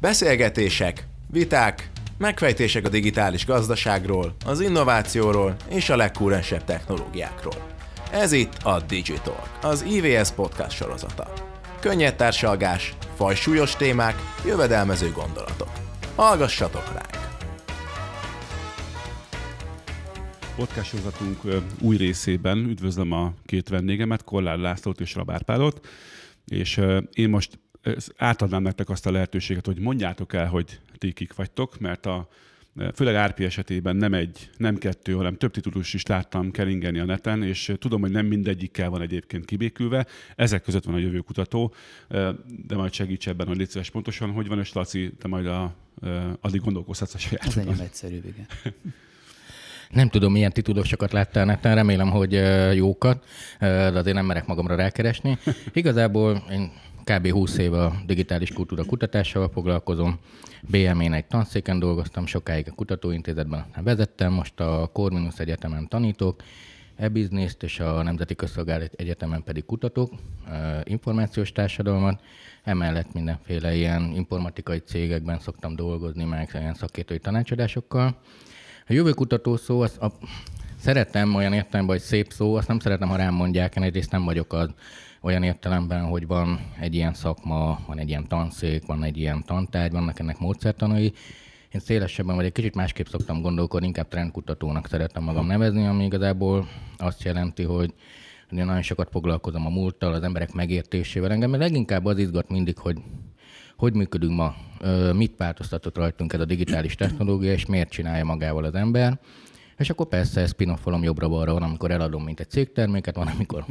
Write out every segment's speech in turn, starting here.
Beszélgetések, viták, megfejtések a digitális gazdaságról, az innovációról és a legkúrensebb technológiákról. Ez itt a Digitalk, az IVS podcast sorozata. Könnyed társalgás, fajsúlyos témák, jövedelmező gondolatok. Hallgassatok rá! Podcast sorozatunk új részében üdvözlöm a két vendégemet, Kollár Lászlót és Rabárpálot, és én most átadnám nektek azt a lehetőséget, hogy mondjátok el, hogy ti kik vagytok, mert a, főleg RP esetében nem egy, nem kettő, hanem több titulus is láttam keringeni a neten, és tudom, hogy nem mindegyikkel van egyébként kibékülve. Ezek között van a jövőkutató, de majd segíts ebben, hogy létszeres pontosan, hogy van, és Laci, te majd a, addig gondolkozhatsz a saját. Ez nagyon egyszerű, igen. Nem tudom, milyen titulósokat láttál neten, remélem, hogy jókat, de azért nem merek magamra rákeresni. Igazából én kb. 20 éve a digitális kultúra kutatásával foglalkozom. BM-én egy tanszéken dolgoztam, sokáig a kutatóintézetben aztán vezettem, most a Corvinus Egyetemen tanítok, e-bizniszt és a Nemzeti Közszolgálat Egyetemen pedig kutatok e, információs társadalmat. Emellett mindenféle ilyen informatikai cégekben szoktam dolgozni, meg ilyen szakértői tanácsadásokkal. A jövőkutató szó, az a, szeretem olyan értelemben, hogy szép szó, azt nem szeretem, ha rám mondják, én egyrészt nem vagyok az, olyan értelemben, hogy van egy ilyen szakma, van egy ilyen tanszék, van egy ilyen tantárgy, vannak ennek módszertanai. Én szélesebben vagy egy kicsit másképp szoktam gondolkodni, inkább trendkutatónak szeretem magam nevezni, ami igazából azt jelenti, hogy én nagyon sokat foglalkozom a múlttal, az emberek megértésével. Engem leginkább az izgat mindig, hogy hogy működünk ma, mit változtatott rajtunk ez a digitális technológia, és miért csinálja magával az ember. És akkor persze ezt pinofolom jobbra-balra, van, amikor eladom, mint egy cégterméket, van, amikor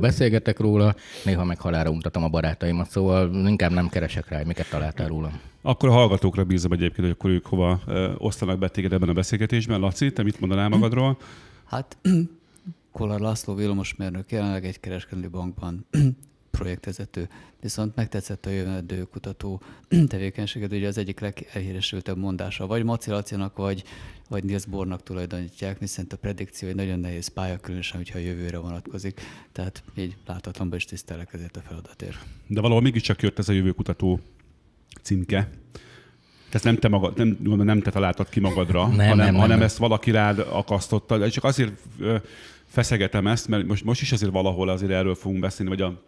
beszélgetek róla, néha meg halára untatom a barátaimat, szóval inkább nem keresek rá, miket találtál rólam. Akkor a hallgatókra bízom egyébként, hogy akkor ők hova osztanak be téged ebben a beszélgetésben. Laci, te mit mondanál mhm. magadról? Hát Kollár László villamosmérnök, jelenleg egy kereskedelmi bankban projektvezető. Viszont megtetszett a jövendő kutató tevékenységed, ugye az egyik legelhíresültebb mondása. Vagy Maci Lacianak, vagy, vagy Niels Bornak tulajdonítják, hiszen a predikció egy nagyon nehéz pálya, különösen, hogyha a jövőre vonatkozik. Tehát így be is tisztelek ezért a feladatért. De valahol mégiscsak jött ez a jövőkutató címke. Tehát nem te, magad, nem, nem te találtad ki magadra, nem, hanem, nem, nem, hanem nem. ezt valaki rád akasztotta. Csak azért feszegetem ezt, mert most, most is azért valahol azért erről fogunk beszélni, vagy a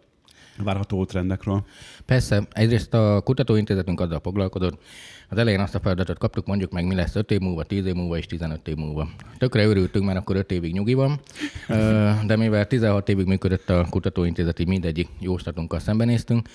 várható trendekről. Persze, egyrészt a kutatóintézetünk azzal foglalkozott, az elején azt a feladatot kaptuk, mondjuk meg mi lesz 5 év múlva, 10 év múlva és 15 év múlva. Tökre örültünk, mert akkor 5 évig nyugi van, de mivel 16 évig működött a kutatóintézeti mindegyik jóslatunkkal szembenéztünk,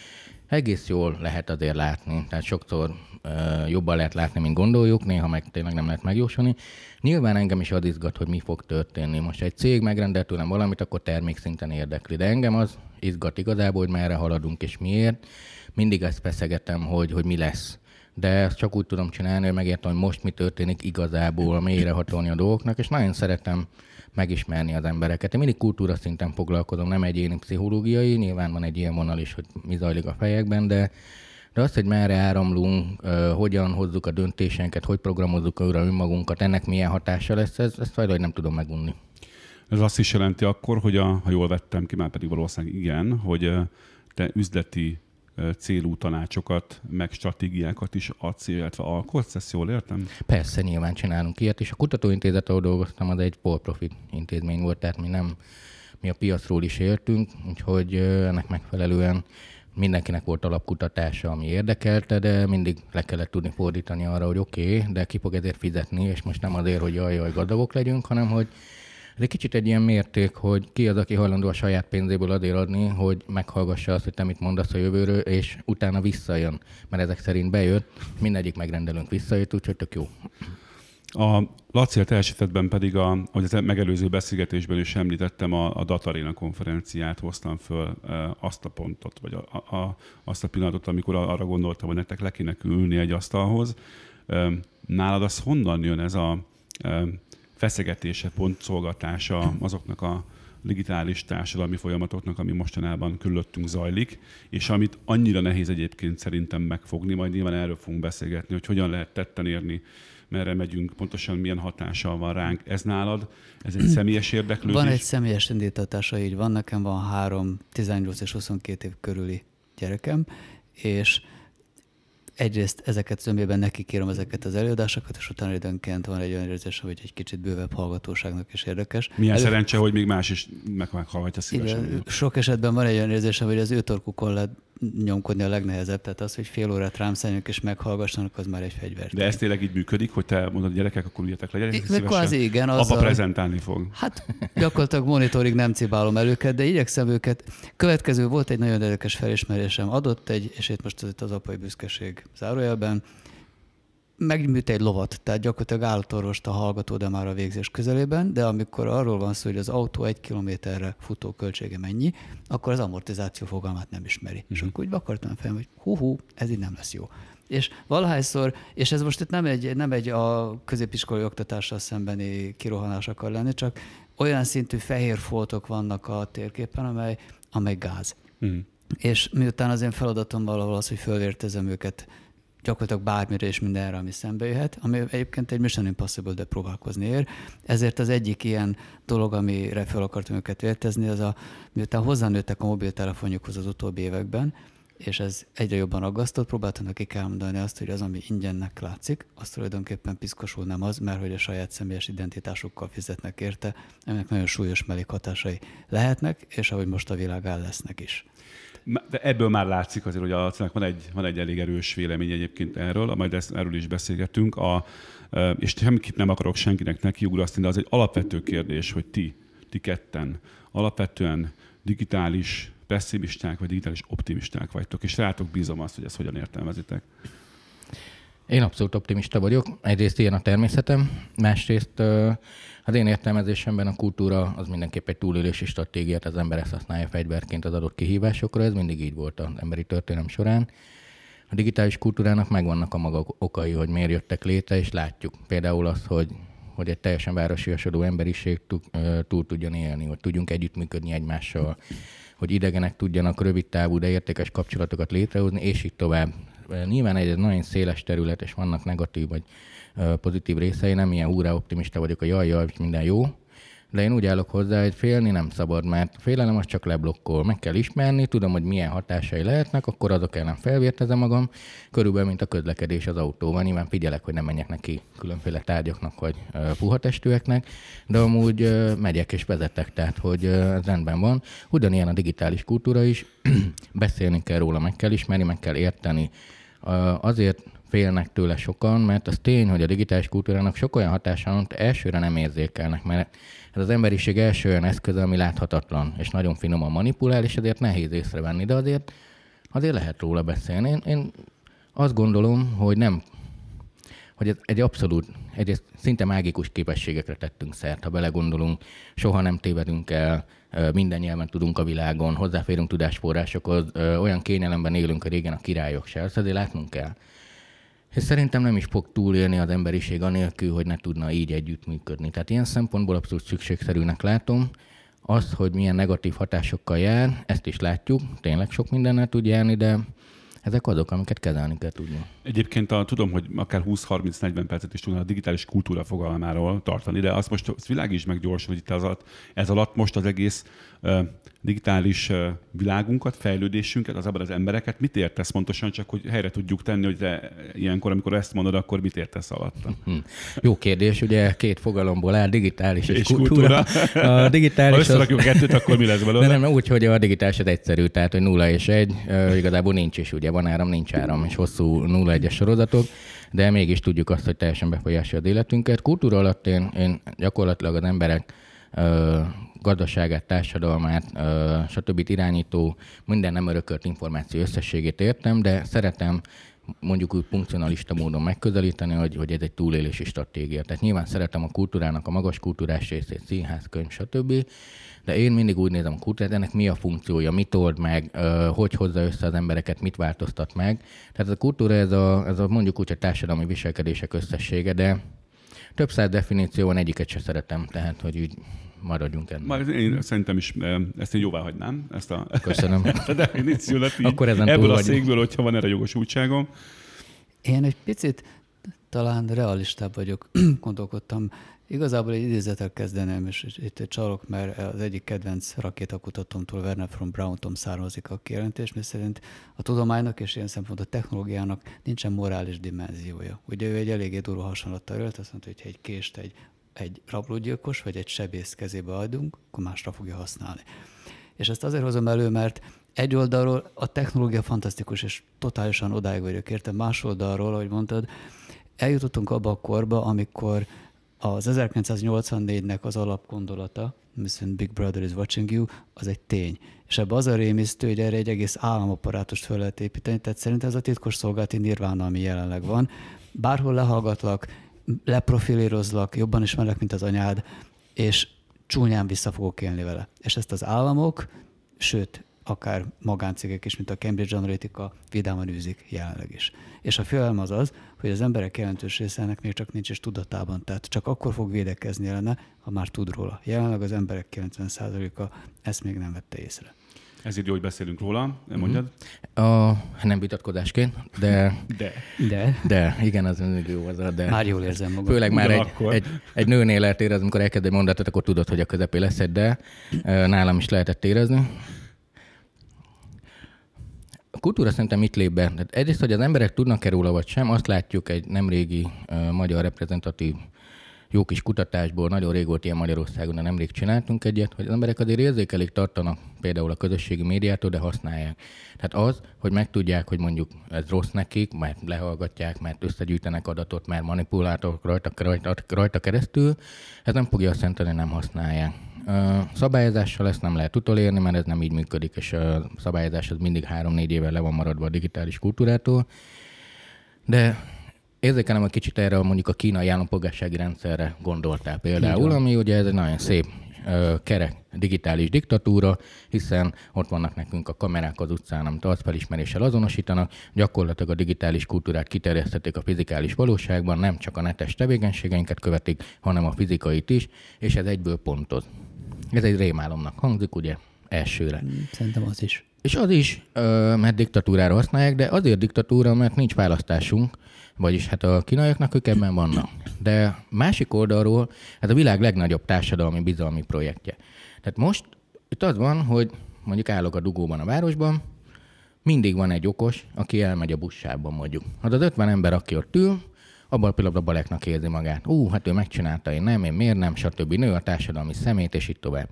egész jól lehet azért látni, tehát sokszor uh, jobban lehet látni, mint gondoljuk, néha meg tényleg nem lehet megjósolni. Nyilván engem is az izgat, hogy mi fog történni. Most egy cég megrendel tőlem valamit, akkor termékszinten érdekli, de engem az izgat igazából, hogy merre haladunk és miért. Mindig ezt feszegetem, hogy, hogy mi lesz de ezt csak úgy tudom csinálni, hogy megértem, hogy most mi történik igazából a mélyre hatolni a dolgoknak, és nagyon szeretem megismerni az embereket. Én mindig kultúra szinten foglalkozom, nem egyéni pszichológiai, nyilván van egy ilyen vonal is, hogy mi zajlik a fejekben, de de az, hogy merre áramlunk, hogyan hozzuk a döntéseinket, hogy programozzuk újra önmagunkat, ennek milyen hatása lesz, ez, ezt valahogy nem tudom megunni. Ez azt is jelenti akkor, hogy a, ha jól vettem ki, már pedig valószínűleg igen, hogy te üzleti célú tanácsokat, meg stratégiákat is adsz, illetve alkotsz, ezt jól értem? Persze, nyilván csinálunk ilyet, és a kutatóintézet, ahol dolgoztam, az egy for-profit intézmény volt, tehát mi nem, mi a piacról is értünk, úgyhogy ennek megfelelően mindenkinek volt alapkutatása, ami érdekelte, de mindig le kellett tudni fordítani arra, hogy oké, okay, de ki fog ezért fizetni, és most nem azért, hogy jaj, jaj, gazdagok legyünk, hanem hogy ez egy kicsit egy ilyen mérték, hogy ki az, aki hajlandó a saját pénzéből adél adni, hogy meghallgassa azt, hogy te mit mondasz a jövőről, és utána visszajön. Mert ezek szerint bejött, mindegyik megrendelünk visszajött, úgyhogy tök jó. A Lacélt esetben pedig, a, ahogy az megelőző beszélgetésben is említettem, a, a Datarina konferenciát hoztam föl e, azt a pontot, vagy a, a, azt a pillanatot, amikor arra gondoltam, hogy nektek le kéne ülni egy asztalhoz. E, nálad az honnan jön ez a e, feszegetése, pontszolgatása azoknak a digitális társadalmi folyamatoknak, ami mostanában körülöttünk zajlik, és amit annyira nehéz egyébként szerintem megfogni, majd nyilván erről fogunk beszélgetni, hogy hogyan lehet tetten érni merre megyünk, pontosan milyen hatással van ránk. Ez nálad? Ez egy személyes érdeklődés? Van egy személyes indítatása, így van. Nekem van három 18 és 22 év körüli gyerekem, és egyrészt ezeket zömében kérem ezeket az előadásokat, és utána időnként van egy olyan érzés, hogy egy kicsit bővebb hallgatóságnak is érdekes. Milyen Elő... szerencse, hogy még más is meghallgatja szívesen. Igen, sok esetben van egy olyan érzés, hogy az ő torkukon lett nyomkodni a legnehezebb, tehát az, hogy fél órát rám és meghallgassanak, az már egy fegyver. De ez tényleg így működik, hogy te mondod, gyerekek, akkor ügyetek legyen, gyerekek, szívesen. Az igen, az Apa a... prezentálni fog. Hát gyakorlatilag monitorig nem cibálom el őket, de igyekszem őket. Következő volt egy nagyon érdekes felismerésem. Adott egy, és itt most az, itt az apai büszkeség zárójelben, megműt egy lovat, tehát gyakorlatilag állatorvost a hallgató, de már a végzés közelében, de amikor arról van szó, hogy az autó egy kilométerre futó költsége mennyi, akkor az amortizáció fogalmát nem ismeri. Mm-hmm. És mhm. akkor úgy akartam fel, hogy hú, hú, ez így nem lesz jó. És valahányszor, és ez most itt nem egy, nem egy a középiskolai oktatással szembeni kirohanás akar lenni, csak olyan szintű fehér foltok vannak a térképen, amely, amely gáz. Mm. És miután az én feladatom valahol az, hogy fölvértezem őket gyakorlatilag bármire és mindenre, ami szembe jöhet, ami egyébként egy Mission Impossible, de próbálkozni ér. Ezért az egyik ilyen dolog, amire fel akartam őket értezni, az a, miután hozzánőttek a mobiltelefonjukhoz az utóbbi években, és ez egyre jobban aggasztott, próbáltam nekik elmondani azt, hogy az, ami ingyennek látszik, az tulajdonképpen piszkosul nem az, mert hogy a saját személyes identitásukkal fizetnek érte, ennek nagyon súlyos mellékhatásai lehetnek, és ahogy most a világ áll lesznek is. Ebből már látszik azért, hogy a Lacinak van egy, van egy elég erős vélemény egyébként erről, majd ezt, erről is beszélgetünk. A, és semmit nem akarok senkinek nekiugrasztani, de az egy alapvető kérdés, hogy ti, ti ketten alapvetően digitális pessimisták vagy digitális optimisták vagytok, és rátok bízom azt, hogy ezt hogyan értelmezitek. Én abszolút optimista vagyok. Egyrészt ilyen a természetem, másrészt az én értelmezésemben a kultúra az mindenképp egy túlélési stratégiát az ember ezt használja fegyverként az adott kihívásokra, ez mindig így volt az emberi történelem során. A digitális kultúrának megvannak a maga okai, hogy miért jöttek létre, és látjuk például azt, hogy hogy egy teljesen városiasodó emberiség túl tudjon élni, hogy tudjunk együttműködni egymással, hogy idegenek tudjanak rövid távú, de értékes kapcsolatokat létrehozni, és így tovább nyilván egy nagyon széles terület, és vannak negatív vagy pozitív részei, nem ilyen úrá optimista vagyok, hogy jaj, jaj, minden jó, de én úgy állok hozzá, hogy félni nem szabad, mert félelem az csak leblokkol. Meg kell ismerni, tudom, hogy milyen hatásai lehetnek, akkor azok ellen felvértezem magam, körülbelül, mint a közlekedés az autóban. Nyilván figyelek, hogy nem menjek neki különféle tárgyaknak vagy puhatestűeknek, de amúgy megyek és vezetek, tehát hogy ez rendben van. Ugyanilyen a digitális kultúra is, beszélni kell róla, meg kell ismerni, meg kell érteni, Azért félnek tőle sokan, mert az tény, hogy a digitális kultúrának sok olyan hatása van, amit elsőre nem érzékelnek, mert ez az emberiség első olyan eszköze, ami láthatatlan, és nagyon finoman manipulál, és ezért nehéz észrevenni, de azért, azért lehet róla beszélni. Én, én azt gondolom, hogy nem, hogy ez egy abszolút, egy szinte mágikus képességekre tettünk szert, ha belegondolunk, soha nem tévedünk el, minden nyelven tudunk a világon, hozzáférünk tudásforrásokhoz, olyan kényelemben élünk a régen a királyok se, ezt azért látnunk kell. És szerintem nem is fog túlélni az emberiség anélkül, hogy ne tudna így együttműködni. Tehát ilyen szempontból abszolút szükségszerűnek látom. Az, hogy milyen negatív hatásokkal jár, ezt is látjuk, tényleg sok mindennel tud járni, de ezek azok, amiket kezelni kell tudni. Egyébként a, tudom, hogy akár 20-30-40 percet is tudnál a digitális kultúra fogalmáról tartani, de azt most azt világ meg gyorsan, hogy itt ez alatt, ez alatt most az egész uh, digitális uh, világunkat, fejlődésünket, az abban az embereket mit értesz pontosan, csak hogy helyre tudjuk tenni, hogy te ilyenkor, amikor ezt mondod, akkor mit értesz alatta? Mhm. Jó kérdés, ugye két fogalomból áll, digitális és, és kultúra. kultúra. A digitális ha összerakjuk az... kettőt, akkor mi lesz belőle? Nem, nem, úgy, hogy a digitális az egyszerű, tehát hogy nulla és egy, igazából nincs is, ugye van áram, nincs áram, és hosszú nulla egyes sorozatok, de mégis tudjuk azt, hogy teljesen befolyásolja az életünket. Kultúra alatt én, én gyakorlatilag az emberek ö, gazdaságát, társadalmát, ö, stb. irányító minden nem örökölt információ összességét értem, de szeretem mondjuk úgy funkcionalista módon megközelíteni, hogy, hogy ez egy túlélési stratégia. Tehát nyilván szeretem a kultúrának a magas kultúrás részét, színház, könyv, stb de én mindig úgy nézem a kultúrát, ennek mi a funkciója, mit old meg, hogy hozza össze az embereket, mit változtat meg. Tehát a kultúra ez a, ez a mondjuk úgy a társadalmi viselkedések összessége, de több száz definíció van, egyiket se szeretem, tehát hogy úgy maradjunk ennél. Már én szerintem is ezt én jóvá hagynám, ezt a, Köszönöm. ezt a definíciót így, Akkor ezen ebből a székből, hogyha van erre jogosultságom. Én egy picit talán realistább vagyok, gondolkodtam Igazából egy idézetet kezdeném, és itt csalok, mert az egyik kedvenc rakétakutatomtól, Werner von tom származik a kijelentés, mi szerint a tudománynak és ilyen szempont a technológiának nincsen morális dimenziója. Ugye ő egy eléggé durva hasonlattal ölt, azt mondta, hogy egy kést egy, egy rablógyilkos vagy egy sebész kezébe adunk, akkor másra fogja használni. És ezt azért hozom elő, mert egy oldalról a technológia fantasztikus, és totálisan odáig vagyok érte, más oldalról, ahogy mondtad, eljutottunk abba a korba, amikor az 1984-nek az alapgondolata, viszont Big Brother is watching you, az egy tény. És ebbe az a rémisztő, hogy erre egy egész államaparátust fel lehet építeni, tehát szerintem ez a titkos szolgálati nirvána, ami jelenleg van. Bárhol lehallgatlak, leprofilírozlak, jobban ismerlek, mint az anyád, és csúnyán vissza fogok élni vele. És ezt az államok, sőt, akár magáncégek is, mint a Cambridge Analytica vidáman űzik jelenleg is. És a félelem az az, hogy az emberek jelentős része ennek még csak nincs is tudatában, tehát csak akkor fog védekezni ellene, ha már tud róla. Jelenleg az emberek 90%-a ezt még nem vette észre. Ezért jó, hogy beszélünk róla. Mondjad? A, nem vitatkozásként, de... De. De. De. Igen, az mindig jó az a de. Már jól érzem magam. Főleg már egy, egy, egy, nőnél lehet érezni, amikor elkezd egy mondatot, akkor tudod, hogy a közepé lesz egy de. Nálam is lehetett érezni. A kultúra szerintem itt lép be. Tehát egyrészt, hogy az emberek tudnak-e róla vagy sem, azt látjuk egy nemrégi uh, magyar reprezentatív jó kis kutatásból, nagyon volt ilyen Magyarországon, de nemrég csináltunk egyet, hogy az emberek azért érzékelik tartanak például a közösségi médiától, de használják. Tehát az, hogy megtudják, hogy mondjuk ez rossz nekik, mert lehallgatják, mert összegyűjtenek adatot, mert manipuláltak rajta, rajta, rajta keresztül, ez nem fogja azt jelenteni, nem használják szabályozással ezt nem lehet utolérni, mert ez nem így működik, és a szabályozás az mindig három-négy éve le van maradva a digitális kultúrától. De érzékelem, hogy kicsit erre mondjuk a kínai állampolgársági rendszerre gondoltál például, ami ugye ez egy nagyon szép kerek digitális diktatúra, hiszen ott vannak nekünk a kamerák az utcán, amit felismeréssel azonosítanak, gyakorlatilag a digitális kultúrát kiterjesztették a fizikális valóságban, nem csak a netes tevékenységeinket követik, hanem a fizikait is, és ez egyből pontoz. Ez egy rémálomnak hangzik, ugye, elsőre. Hmm, szerintem az is. És az is, mert diktatúrára használják, de azért diktatúra, mert nincs választásunk, vagyis hát a kínaiaknak ők ebben vannak. De másik oldalról, hát a világ legnagyobb társadalmi bizalmi projektje. Tehát most itt az van, hogy mondjuk állok a dugóban a városban, mindig van egy okos, aki elmegy a buszsában mondjuk. Hát az 50 ember, aki ott ül, abban a pillanatban baleknak érzi magát. Ú, hát ő megcsinálta, én nem, én miért nem, stb. Nő a társadalmi szemét, és így tovább.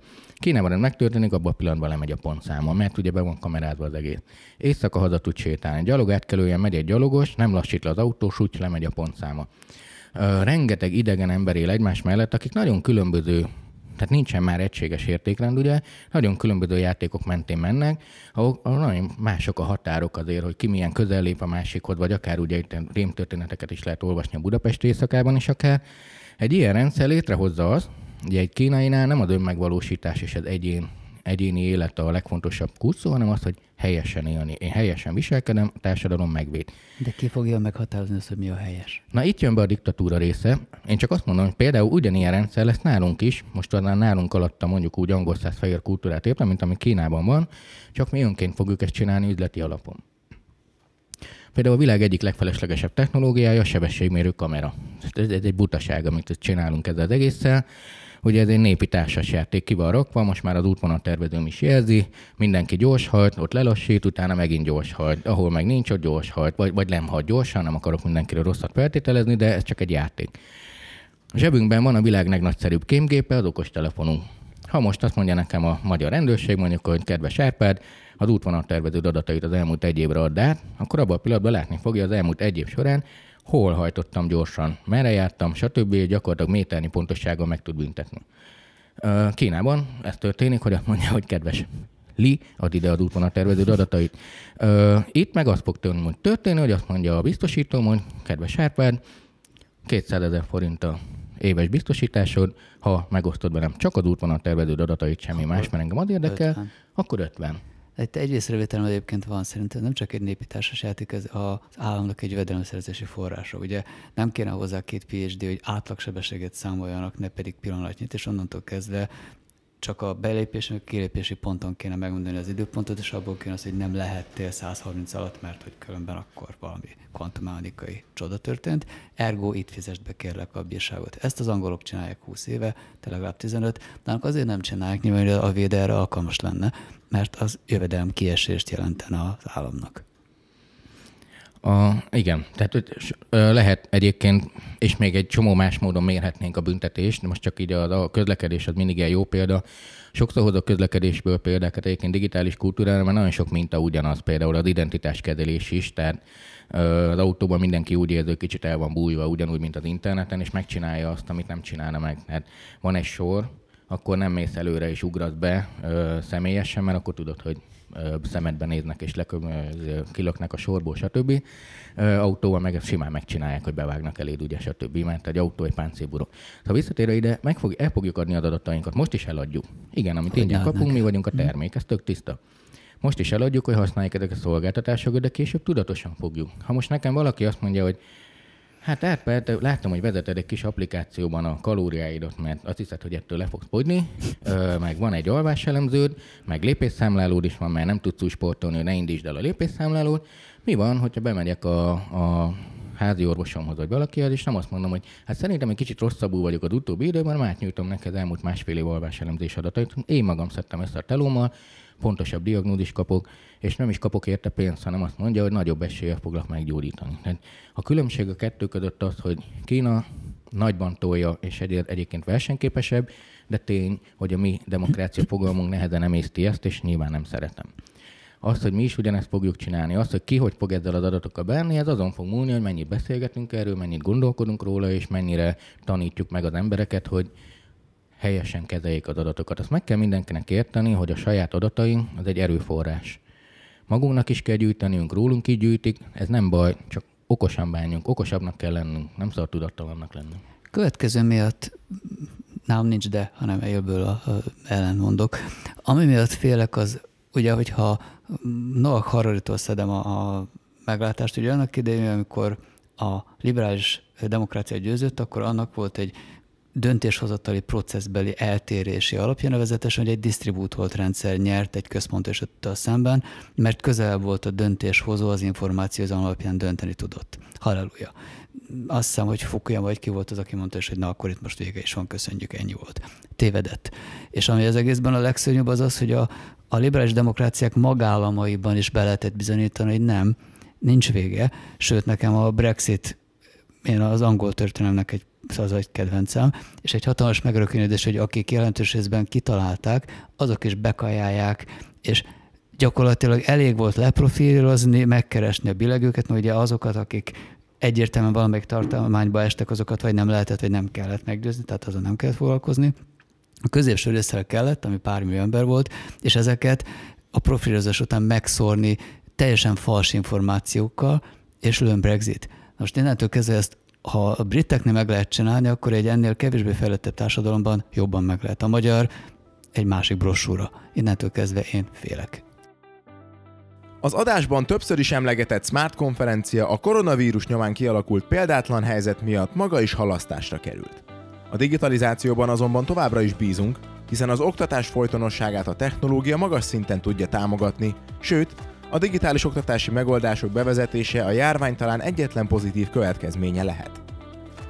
van, megtörténik, abban a pillanatban lemegy a pontszáma, mert ugye be van kamerázva az egész. Éjszaka haza tud sétálni. Gyalog átkelője megy egy gyalogos, nem lassít le az autós, úgy lemegy a pontszáma. Rengeteg idegen ember él egymás mellett, akik nagyon különböző tehát nincsen már egységes értékrend, ugye? Nagyon különböző játékok mentén mennek, ahol, ahol nagyon mások a határok azért, hogy ki milyen közel lép a másikhoz, vagy akár ugye rémtörténeteket is lehet olvasni a Budapest éjszakában is akár. Egy ilyen rendszer létrehozza az, ugye egy kínainál nem az önmegvalósítás és az egyén egyéni élet a legfontosabb kurszó, szóval hanem az, hogy helyesen élni. Én helyesen viselkedem, a társadalom megvéd. De ki fogja meghatározni azt, hogy mi a helyes? Na itt jön be a diktatúra része. Én csak azt mondom, hogy például ugyanilyen rendszer lesz nálunk is, most talán nálunk alatta mondjuk úgy angol száz fehér kultúrát értem, mint ami Kínában van, csak mi önként fogjuk ezt csinálni üzleti alapon. Például a világ egyik legfeleslegesebb technológiája a sebességmérő kamera. Ez, ez egy butaság, amit csinálunk ezzel az egésszel hogy ez egy népi társasjáték, ki van rakva, most már az útvonal tervezőm is jelzi, mindenki gyors halt, ott lelassít, utána megint gyors halt, ahol meg nincs, ott gyors halt, vagy, vagy nem halt gyorsan, nem akarok mindenkire rosszat feltételezni, de ez csak egy játék. A zsebünkben van a világ legnagyszerűbb kémgépe, az okostelefonunk. Ha most azt mondja nekem a magyar rendőrség, mondjuk, hogy kedves Árpád, az tervező adatait az elmúlt egy évre add át, akkor abban a pillanatban látni fogja az elmúlt egy év során, hol hajtottam gyorsan, merre jártam, stb. gyakorlatilag méternyi pontossággal meg tud büntetni. Kínában ez történik, hogy azt mondja, hogy kedves Li, ad ide az tervező adatait. Itt meg azt fog történni, hogy azt mondja a biztosító, hogy kedves Árpád, 200 ezer forint a éves biztosításod, ha megosztod velem csak az tervező adatait, semmi akkor más, mert engem az érdekel, 50. akkor 50. De itt egy észrevételem egyébként van, szerintem nem csak egy népi társasjáték, ez az államnak egy vedelemszerzési forrása. Ugye nem kéne hozzá két PhD, hogy átlagsebességet számoljanak, ne pedig pillanatnyit, és onnantól kezdve csak a belépés, a kilépési ponton kéne megmondani az időpontot, és abból kéne az, hogy nem lehettél 130 alatt, mert hogy különben akkor valami kvantumánikai csoda történt. Ergo itt fizest be kérlek a bírságot. Ezt az angolok csinálják 20 éve, te legalább 15, de azért nem csinálják, nyilván a véd erre alkalmas lenne, mert az jövedelem kiesést jelentene az államnak. A, igen, tehát lehet egyébként, és még egy csomó más módon mérhetnénk a büntetést, de most csak így a, a közlekedés az mindig egy jó példa. Sokszor hozok közlekedésből példákat egyébként digitális kultúrára, mert nagyon sok minta ugyanaz, például az identitáskezelés is, tehát az autóban mindenki úgy érzi, hogy kicsit el van bújva, ugyanúgy, mint az interneten, és megcsinálja azt, amit nem csinálna meg. Tehát van egy sor, akkor nem mész előre és ugrasz be ö, személyesen, mert akkor tudod, hogy szemedbe néznek és leköm, kilöknek a sorból, stb. Autóval meg ezt simán megcsinálják, hogy bevágnak eléd, ugye, stb. Mert egy autó egy páncélburok. Ha visszatérve ide, meg fog, el fogjuk adni az adatainkat, most is eladjuk. Igen, amit én kapunk, mi vagyunk a mhm. termék, ez tök tiszta. Most is eladjuk, hogy használják ezeket a szolgáltatásokat, de később tudatosan fogjuk. Ha most nekem valaki azt mondja, hogy Hát átpert, láttam, hogy vezeted egy kis applikációban a kalóriáidat, mert azt hiszed, hogy ettől le fogsz fogyni, ö, meg van egy alváselemződ, meg lépésszámlálód is van, mert nem tudsz úgy sportolni, ne indítsd el a lépésszámlálód. Mi van, hogyha bemegyek a, a házi orvosomhoz vagy valakihez, és nem azt mondom, hogy hát szerintem egy kicsit rosszabbul vagyok az utóbbi időben, már átnyújtom neked az elmúlt másfél év alváselemzés adatait. Én magam szedtem ezt a telómmal, pontosabb diagnózis kapok, és nem is kapok érte pénzt, hanem azt mondja, hogy nagyobb esélye foglak meggyógyítani. Tehát a különbség a kettő között az, hogy Kína nagyban tolja, és egyébként versenyképesebb, de tény, hogy a mi demokrácia fogalmunk nehezen emészti ezt, és nyilván nem szeretem. Azt, hogy mi is ugyanezt fogjuk csinálni, azt, hogy ki hogy fog ezzel az adatokkal bánni, ez azon fog múlni, hogy mennyit beszélgetünk erről, mennyit gondolkodunk róla, és mennyire tanítjuk meg az embereket, hogy helyesen kezeljék az adatokat. Azt meg kell mindenkinek érteni, hogy a saját adataink az egy erőforrás. Magunknak is kell gyűjtenünk, rólunk is gyűjtik, ez nem baj, csak okosan bánjunk, okosabbnak kell lennünk, nem szar tudattalannak lennünk. Következő miatt nálam nincs de, hanem ebből a, a mondok. Ami miatt félek az, ugye, hogyha Noah Harari-tól szedem a, a meglátást, ugye annak idején, amikor a liberális demokrácia győzött, akkor annak volt egy döntéshozatali processzbeli eltérési alapja, nevezetesen, hogy egy disztribútolt rendszer nyert egy központ és a szemben, mert közel volt a döntéshozó az információ, az alapján dönteni tudott. Halleluja. Azt hiszem, hogy Fukuyama vagy ki volt az, aki mondta, és hogy na, akkor itt most vége is van, köszönjük, ennyi volt. Tévedett. És ami az egészben a legszörnyűbb az az, hogy a, a liberális demokráciák magállamaiban is be lehetett bizonyítani, hogy nem, nincs vége. Sőt, nekem a Brexit, én az angol történelemnek egy Szóval az egy kedvencem, és egy hatalmas megrökönyödés, hogy akik jelentős részben kitalálták, azok is bekajálják, és gyakorlatilag elég volt leprofilozni, megkeresni a bilegőket, mert ugye azokat, akik egyértelműen valamelyik tartományba estek, azokat vagy nem lehetett, vagy nem kellett meggyőzni, tehát azon nem kellett foglalkozni. A középső részre kellett, ami pár millió ember volt, és ezeket a profilozás után megszórni teljesen fals információkkal, és lőn Brexit. Most innentől kezdve ezt ha a briteknél meg lehet csinálni, akkor egy ennél kevésbé fejlettebb társadalomban jobban meg lehet. A magyar egy másik brosúra. Innentől kezdve én félek. Az adásban többször is emlegetett Smart konferencia a koronavírus nyomán kialakult példátlan helyzet miatt maga is halasztásra került. A digitalizációban azonban továbbra is bízunk, hiszen az oktatás folytonosságát a technológia magas szinten tudja támogatni, sőt, a digitális oktatási megoldások bevezetése a járvány talán egyetlen pozitív következménye lehet.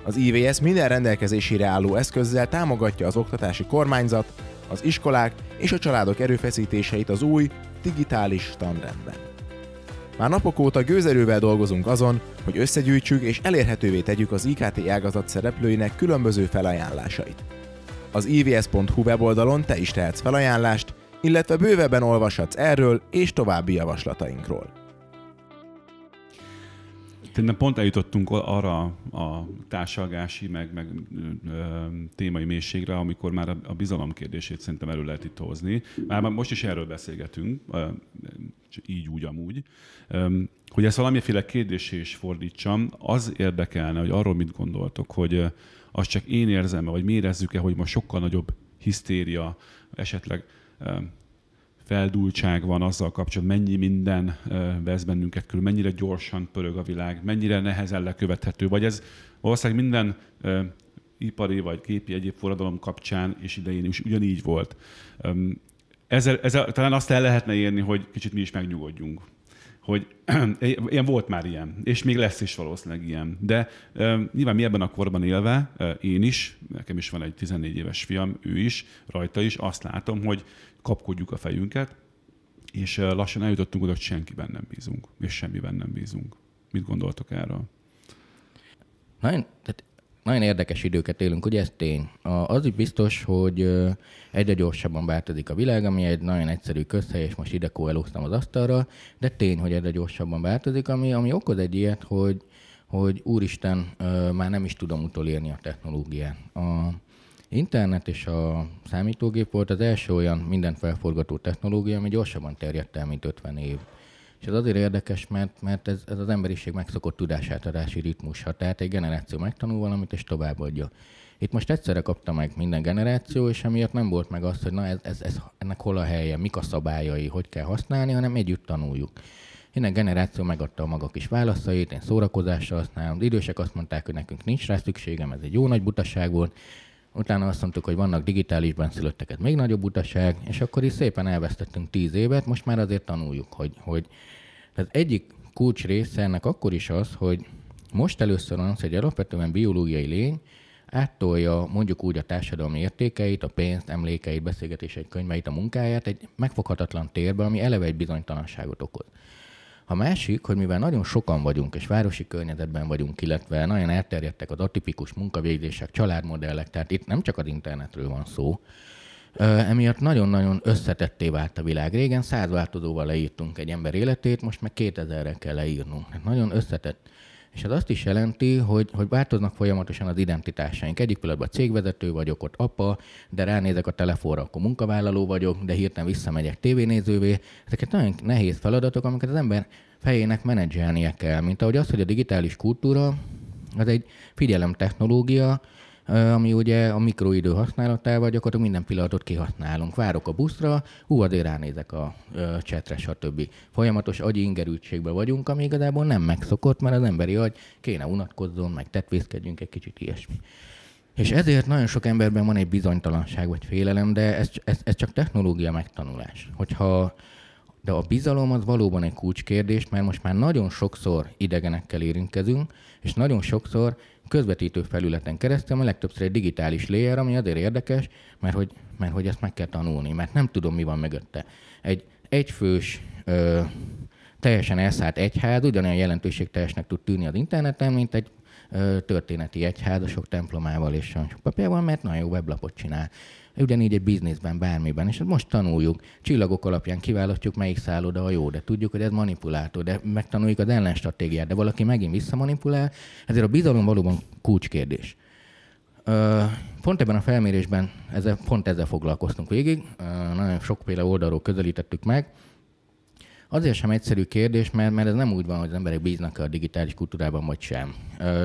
Az IVS minden rendelkezésére álló eszközzel támogatja az oktatási kormányzat, az iskolák és a családok erőfeszítéseit az új, digitális tanrendben. Már napok óta gőzerővel dolgozunk azon, hogy összegyűjtsük és elérhetővé tegyük az IKT ágazat szereplőinek különböző felajánlásait. Az ivs.hu weboldalon te is tehetsz felajánlást, illetve bővebben olvashatsz erről és további javaslatainkról. Szerintem pont eljutottunk arra a társalgási, meg, meg ö, témai mélységre, amikor már a, bizalom kérdését szerintem elő lehet itt hozni. Már most is erről beszélgetünk, ö, így úgy amúgy. Ö, hogy ezt valamiféle kérdésé is fordítsam, az érdekelne, hogy arról mit gondoltok, hogy azt csak én érzem vagy mi érezzük-e, hogy ma sokkal nagyobb hisztéria, esetleg feldúltság van azzal kapcsolatban, mennyi minden vesz bennünket körül, mennyire gyorsan pörög a világ, mennyire nehezen lekövethető, vagy ez valószínűleg minden ipari vagy képi egyéb forradalom kapcsán és idején is ugyanígy volt. Ezzel, ezzel talán azt el lehetne érni, hogy kicsit mi is megnyugodjunk hogy ilyen volt már ilyen, és még lesz is valószínűleg ilyen. De nyilván mi ebben a korban élve, én is, nekem is van egy 14 éves fiam, ő is, rajta is, azt látom, hogy kapkodjuk a fejünket, és lassan eljutottunk oda, hogy senkiben nem bízunk, és semmiben nem bízunk. Mit gondoltok erről? Nagyon, tehát nagyon érdekes időket élünk, ugye ez tény. az is biztos, hogy egyre gyorsabban változik a világ, ami egy nagyon egyszerű közhely, és most ide elosztam az asztalra, de tény, hogy egyre gyorsabban változik, ami, ami okoz egy ilyet, hogy, hogy úristen, már nem is tudom utolérni a technológiát. A internet és a számítógép volt az első olyan minden felforgató technológia, ami gyorsabban terjedt el, mint 50 év és ez azért érdekes, mert, mert ez, ez az emberiség megszokott tudásátadási ritmusa. Tehát egy generáció megtanul valamit, és továbbadja. Itt most egyszerre kapta meg minden generáció, és emiatt nem volt meg az, hogy na ez, ez, ez, ennek hol a helye, mik a szabályai, hogy kell használni, hanem együtt tanuljuk. Minden generáció megadta a maga kis válaszait, én szórakozásra használom, az idősek azt mondták, hogy nekünk nincs rá szükségem, ez egy jó nagy butaság volt, utána azt mondtuk, hogy vannak digitális benszülötteket még nagyobb utaság, és akkor is szépen elvesztettünk tíz évet, most már azért tanuljuk, hogy, hogy az egyik kulcs része ennek akkor is az, hogy most először az, hogy alapvetően biológiai lény áttolja mondjuk úgy a társadalmi értékeit, a pénzt, emlékeit, beszélgetéseit, könyveit, a munkáját egy megfoghatatlan térbe, ami eleve egy bizonytalanságot okoz. A másik, hogy mivel nagyon sokan vagyunk, és városi környezetben vagyunk, illetve nagyon elterjedtek az atipikus munkavégzések, családmodellek, tehát itt nem csak az internetről van szó, Emiatt nagyon-nagyon összetetté vált a világ. Régen száz változóval leírtunk egy ember életét, most meg 2000-re kell leírnunk. Hát nagyon összetett. És ez azt is jelenti, hogy, hogy változnak folyamatosan az identitásaink. Egyik pillanatban cégvezető vagyok, ott apa, de ránézek a telefonra, akkor munkavállaló vagyok, de hirtelen visszamegyek tévénézővé. Ezeket nagyon nehéz feladatok, amiket az ember fejének menedzselnie kell, mint ahogy az, hogy a digitális kultúra az egy figyelem technológia, ami ugye a mikroidő használatával gyakorlatilag minden pillanatot kihasználunk. Várok a buszra, hú, azért ránézek a csetre, stb. Folyamatos agyi ingerültségben vagyunk, ami igazából nem megszokott, mert az emberi agy kéne unatkozzon, meg tetvészkedjünk egy kicsit ilyesmi. És ezért nagyon sok emberben van egy bizonytalanság vagy félelem, de ez, ez, ez csak technológia megtanulás. Hogyha de a bizalom az valóban egy kulcskérdés, mert most már nagyon sokszor idegenekkel érintkezünk, és nagyon sokszor közvetítő felületen keresztül, a legtöbbször egy digitális layer, ami azért érdekes, mert hogy, mert hogy ezt meg kell tanulni, mert nem tudom, mi van mögötte. Egy egyfős, ö, teljesen elszállt egyház ugyanolyan jelentőségteljesnek tud tűnni az interneten, mint egy ö, történeti egyház a sok templomával és a sok papírval, mert nagyon jó weblapot csinál ugyanígy egy bizniszben, bármiben. És hát most tanuljuk, csillagok alapján kiválasztjuk, melyik szálloda a jó, de tudjuk, hogy ez manipulátor, de megtanuljuk az ellenstratégiát, de valaki megint visszamanipulál, ezért a bizalom valóban kulcskérdés. Ö, pont ebben a felmérésben ezzel, pont ezzel foglalkoztunk végig, Ö, nagyon sokféle oldalról közelítettük meg, Azért sem egyszerű kérdés, mert, mert ez nem úgy van, hogy az emberek bíznak a digitális kultúrában, vagy sem.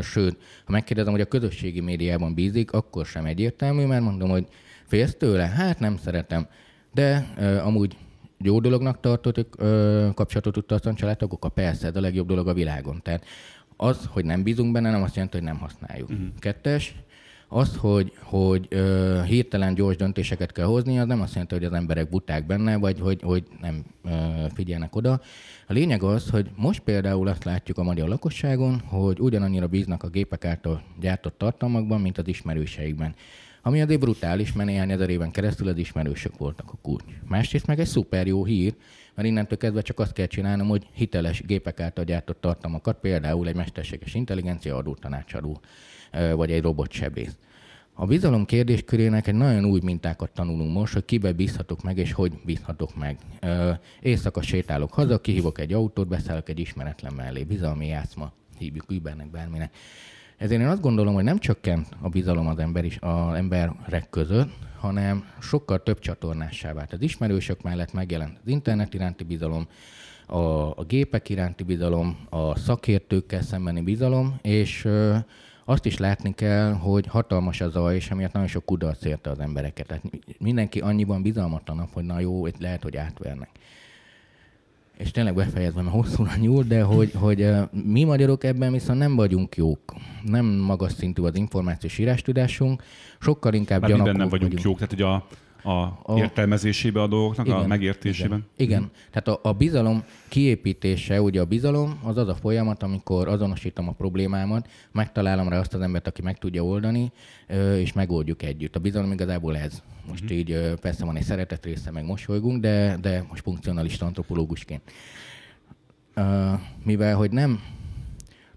Sőt, ha megkérdezem, hogy a közösségi médiában bízik, akkor sem egyértelmű, mert mondom, hogy félsz tőle? Hát nem szeretem. De ö, amúgy jó dolognak tartotok ö, kapcsolatot tudtartani családtagokkal? Persze, ez a legjobb dolog a világon. Tehát az, hogy nem bízunk benne, nem azt jelenti, hogy nem használjuk. Uh-huh. Kettes, az, hogy, hogy ö, hirtelen gyors döntéseket kell hozni, az nem azt jelenti, hogy az emberek buták benne, vagy hogy, hogy nem ö, figyelnek oda. A lényeg az, hogy most például azt látjuk a magyar lakosságon, hogy ugyanannyira bíznak a gépek által gyártott tartalmakban, mint az ismerőseikben ami azért brutális, mert néhány ezer éven keresztül az ismerősök voltak a kurny. Másrészt meg egy szuper jó hír, mert innentől kezdve csak azt kell csinálnom, hogy hiteles gépek által gyártott tartalmakat, például egy mesterséges intelligencia tanácsadó, vagy egy robotsebész. A bizalom kérdéskörének egy nagyon új mintákat tanulunk most, hogy kibe bízhatok meg, és hogy bízhatok meg. éjszaka sétálok haza, kihívok egy autót, beszállok egy ismeretlen mellé. Bizalmi játszma, hívjuk Ubernek, bárminek. Ezért én azt gondolom, hogy nem csökkent a bizalom az, ember is, az emberek között, hanem sokkal több csatornássá vált. Az ismerősök mellett megjelent az internet iránti bizalom, a, a gépek iránti bizalom, a szakértőkkel szembeni bizalom, és ö, azt is látni kell, hogy hatalmas a zaj, és emiatt nagyon sok kudarc érte az embereket. Tehát mindenki annyiban bizalmatlan, hogy na jó, itt lehet, hogy átvernek és tényleg befejezve, mert hosszúra nyúl, de hogy, hogy mi magyarok ebben viszont nem vagyunk jók. Nem magas szintű az információs írástudásunk, sokkal inkább Már nem vagyunk, vagyunk jók, tehát hogy a a, a értelmezésébe a dolgoknak, igen, a megértésében. Igen, igen. Mhm. tehát a, a bizalom kiépítése, ugye a bizalom az az a folyamat, amikor azonosítom a problémámat, megtalálom rá azt az embert, aki meg tudja oldani, és megoldjuk együtt. A bizalom igazából ez. Most hmm. így persze van egy szeretet része, meg mosolygunk, de, de most funkcionalista antropológusként. Mivel, hogy nem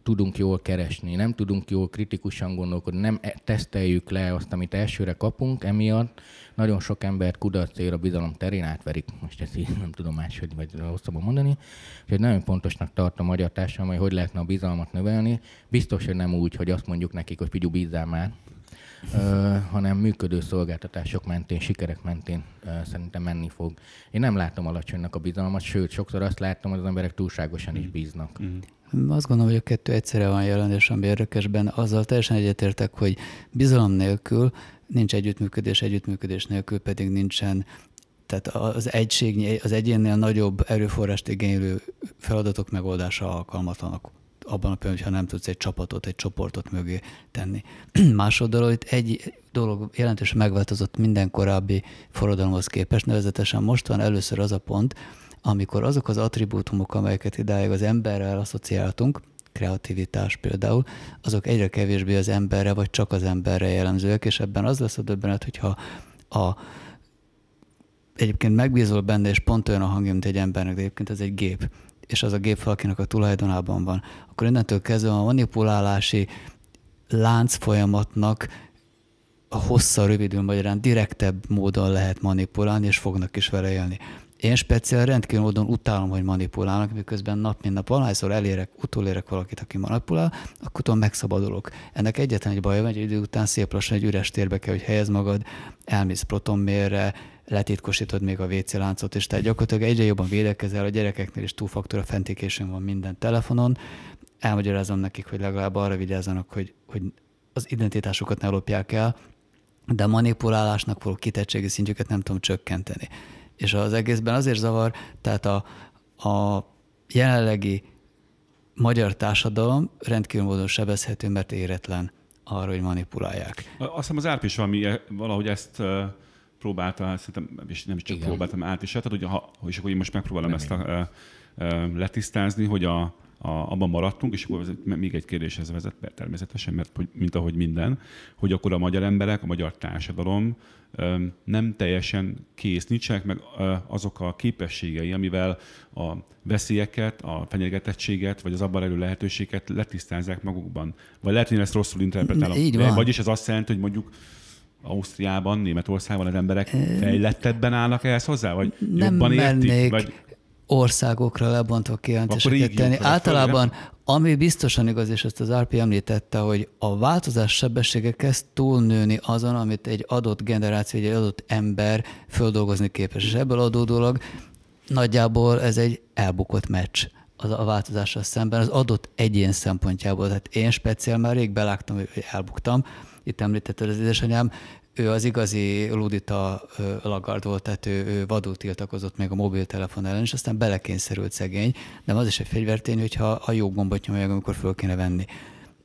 tudunk jól keresni, nem tudunk jól kritikusan gondolkodni, nem e- teszteljük le azt, amit elsőre kapunk, emiatt nagyon sok embert kudarcér a bizalom terén átverik. Most ezt így nem tudom máshogy vagy rosszabban mondani. Úgyhogy nagyon pontosnak tart a magyar társadalom, hogy hogy lehetne a bizalmat növelni. Biztos, hogy nem úgy, hogy azt mondjuk nekik, hogy figyú, bízzál már, ö, hanem működő szolgáltatások mentén, sikerek mentén ö, szerintem menni fog. Én nem látom alacsonynak a bizalmat, sőt, sokszor azt látom, hogy az emberek túlságosan is bíznak. Mm-hmm. Azt gondolom, hogy a kettő egyszerre van jelen, és ami érdekesben azzal teljesen egyetértek, hogy bizalom nélkül nincs együttműködés, együttműködés nélkül pedig nincsen tehát az egység, az egyénnél nagyobb erőforrást igénylő feladatok megoldása alkalmatlanak abban a pillanatban, ha nem tudsz egy csapatot, egy csoportot mögé tenni. Másoldalról itt egy dolog jelentősen megváltozott minden korábbi forradalomhoz képest, nevezetesen most van először az a pont, amikor azok az attribútumok, amelyeket idáig az emberrel asszociáltunk, kreativitás például, azok egyre kevésbé az emberre, vagy csak az emberre jellemzőek, és ebben az lesz a döbbenet, hogyha a egyébként megbízol benne, és pont olyan a hangja, mint egy embernek, de egyébként ez egy gép, és az a gép valakinek a tulajdonában van, akkor innentől kezdve a manipulálási lánc folyamatnak a hossza rövidül magyarán direktebb módon lehet manipulálni, és fognak is vele élni. Én speciál rendkívül módon utálom, hogy manipulálnak, miközben nap mint nap valahányszor elérek, utolérek valakit, aki manipulál, akkor tudom megszabadulok. Ennek egyetlen egy baj, hogy idő után szép lassan egy üres térbe kell, hogy helyez magad, elmész protonmérre, letitkosítod még a WC láncot, és tehát gyakorlatilag egyre jobban védekezel, a gyerekeknél is túlfaktor authentication van minden telefonon, elmagyarázom nekik, hogy legalább arra vigyázzanak, hogy, hogy az identitásukat ne lopják el, de a manipulálásnak való kitettségi szintjüket nem tudom csökkenteni és az egészben azért zavar, tehát a, a jelenlegi magyar társadalom rendkívül módon sebezhető, mert éretlen arra, hogy manipulálják. Azt hiszem az ÁRP valami, valahogy ezt próbálta, szerintem, és nem is csak Igen. próbáltam át is, tehát ugye, ha, és akkor én most megpróbálom nem ezt a, a, a, letisztázni, hogy a, a, abban maradtunk, és akkor még egy kérdéshez vezet mert természetesen, mert hogy, mint ahogy minden, hogy akkor a magyar emberek, a magyar társadalom nem teljesen kész, nincsenek meg azok a képességei, amivel a veszélyeket, a fenyegetettséget, vagy az abban elő lehetőséget letisztázzák magukban. Vagy lehet, hogy én ezt rosszul interpretálom. Így van. Vagyis ez azt jelenti, hogy mondjuk Ausztriában, Németországban az emberek fejlettebben állnak ehhez hozzá, vagy nem jobban értik? Vagy országokra lebontva kijelentéseket tenni. Általában, ami biztosan igaz, és ezt az RP említette, hogy a változás sebessége kezd túlnőni azon, amit egy adott generáció, egy adott ember földolgozni képes. És ebből adódólag nagyjából ez egy elbukott meccs az a változással szemben az adott egyén szempontjából. Tehát én speciál már rég belágtam, hogy elbuktam. Itt említetted az édesanyám, ő az igazi Ludita Lagard volt, tehát ő, ő vadul tiltakozott még a mobiltelefon ellen, és aztán belekényszerült szegény, de az is egy fegyvertény, hogyha a jó gombot nyomja, amikor föl kéne venni.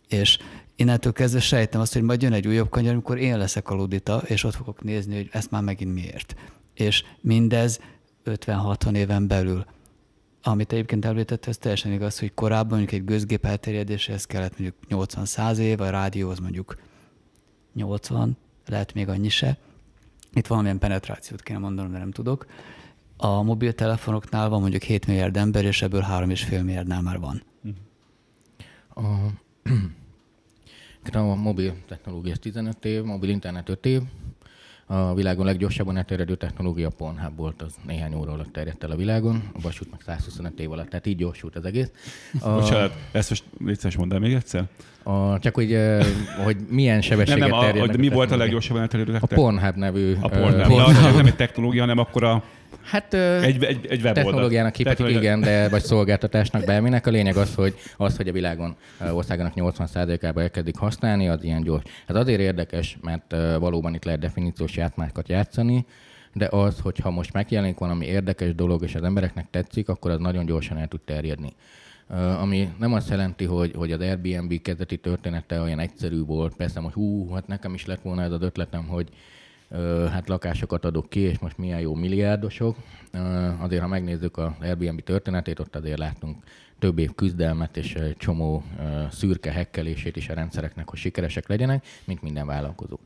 És innentől kezdve sejtem azt, hogy majd jön egy újabb kanyar, amikor én leszek a Ludita, és ott fogok nézni, hogy ezt már megint miért. És mindez 50-60 éven belül. Amit egyébként említett, ez teljesen igaz, hogy korábban mondjuk egy gőzgép elterjedéséhez kellett mondjuk 80-100 év, a rádióhoz mondjuk 80, lehet még annyi se. Itt valamilyen penetrációt kéne mondanom, de nem tudok. A mobiltelefonoknál van mondjuk 7 milliárd ember, és ebből 3,5 milliárdnál már van. A, a mobil technológia 15 év, mobil internet 5 év, a világon leggyorsabban elterjedő technológia Pornhub volt, az néhány óra alatt terjedt el a világon, a vasút meg 125 év alatt, tehát így gyorsult az egész. A... Bocsánat, ezt most létszeres mondd el még egyszer? A, csak hogy, hogy milyen sebességet nem, nem, a, terjednek. A, de mi volt a leggyorsabban elterjedő technológia? A Pornhub nevű. A Pornhub. Pornhub. Pornhub. Nem, nem egy technológia, hanem akkor a Hát egy, egy, egy technológiának hívhatjuk, Technológia... igen, de vagy szolgáltatásnak bárminek. A lényeg az, hogy az, hogy a világon országának 80%-ába elkezdik használni, az ilyen gyors. Hát azért érdekes, mert valóban itt lehet definíciós játmákat játszani, de az, hogyha most megjelenik valami érdekes dolog, és az embereknek tetszik, akkor az nagyon gyorsan el tud terjedni. ami nem azt jelenti, hogy, hogy az Airbnb kezdeti története olyan egyszerű volt, persze, hogy hú, hát nekem is lett volna ez az ötletem, hogy hát lakásokat adok ki, és most milyen jó milliárdosok. Azért, ha megnézzük a Airbnb történetét, ott azért láttunk több év küzdelmet és csomó szürke hekkelését is a rendszereknek, hogy sikeresek legyenek, mint minden vállalkozó.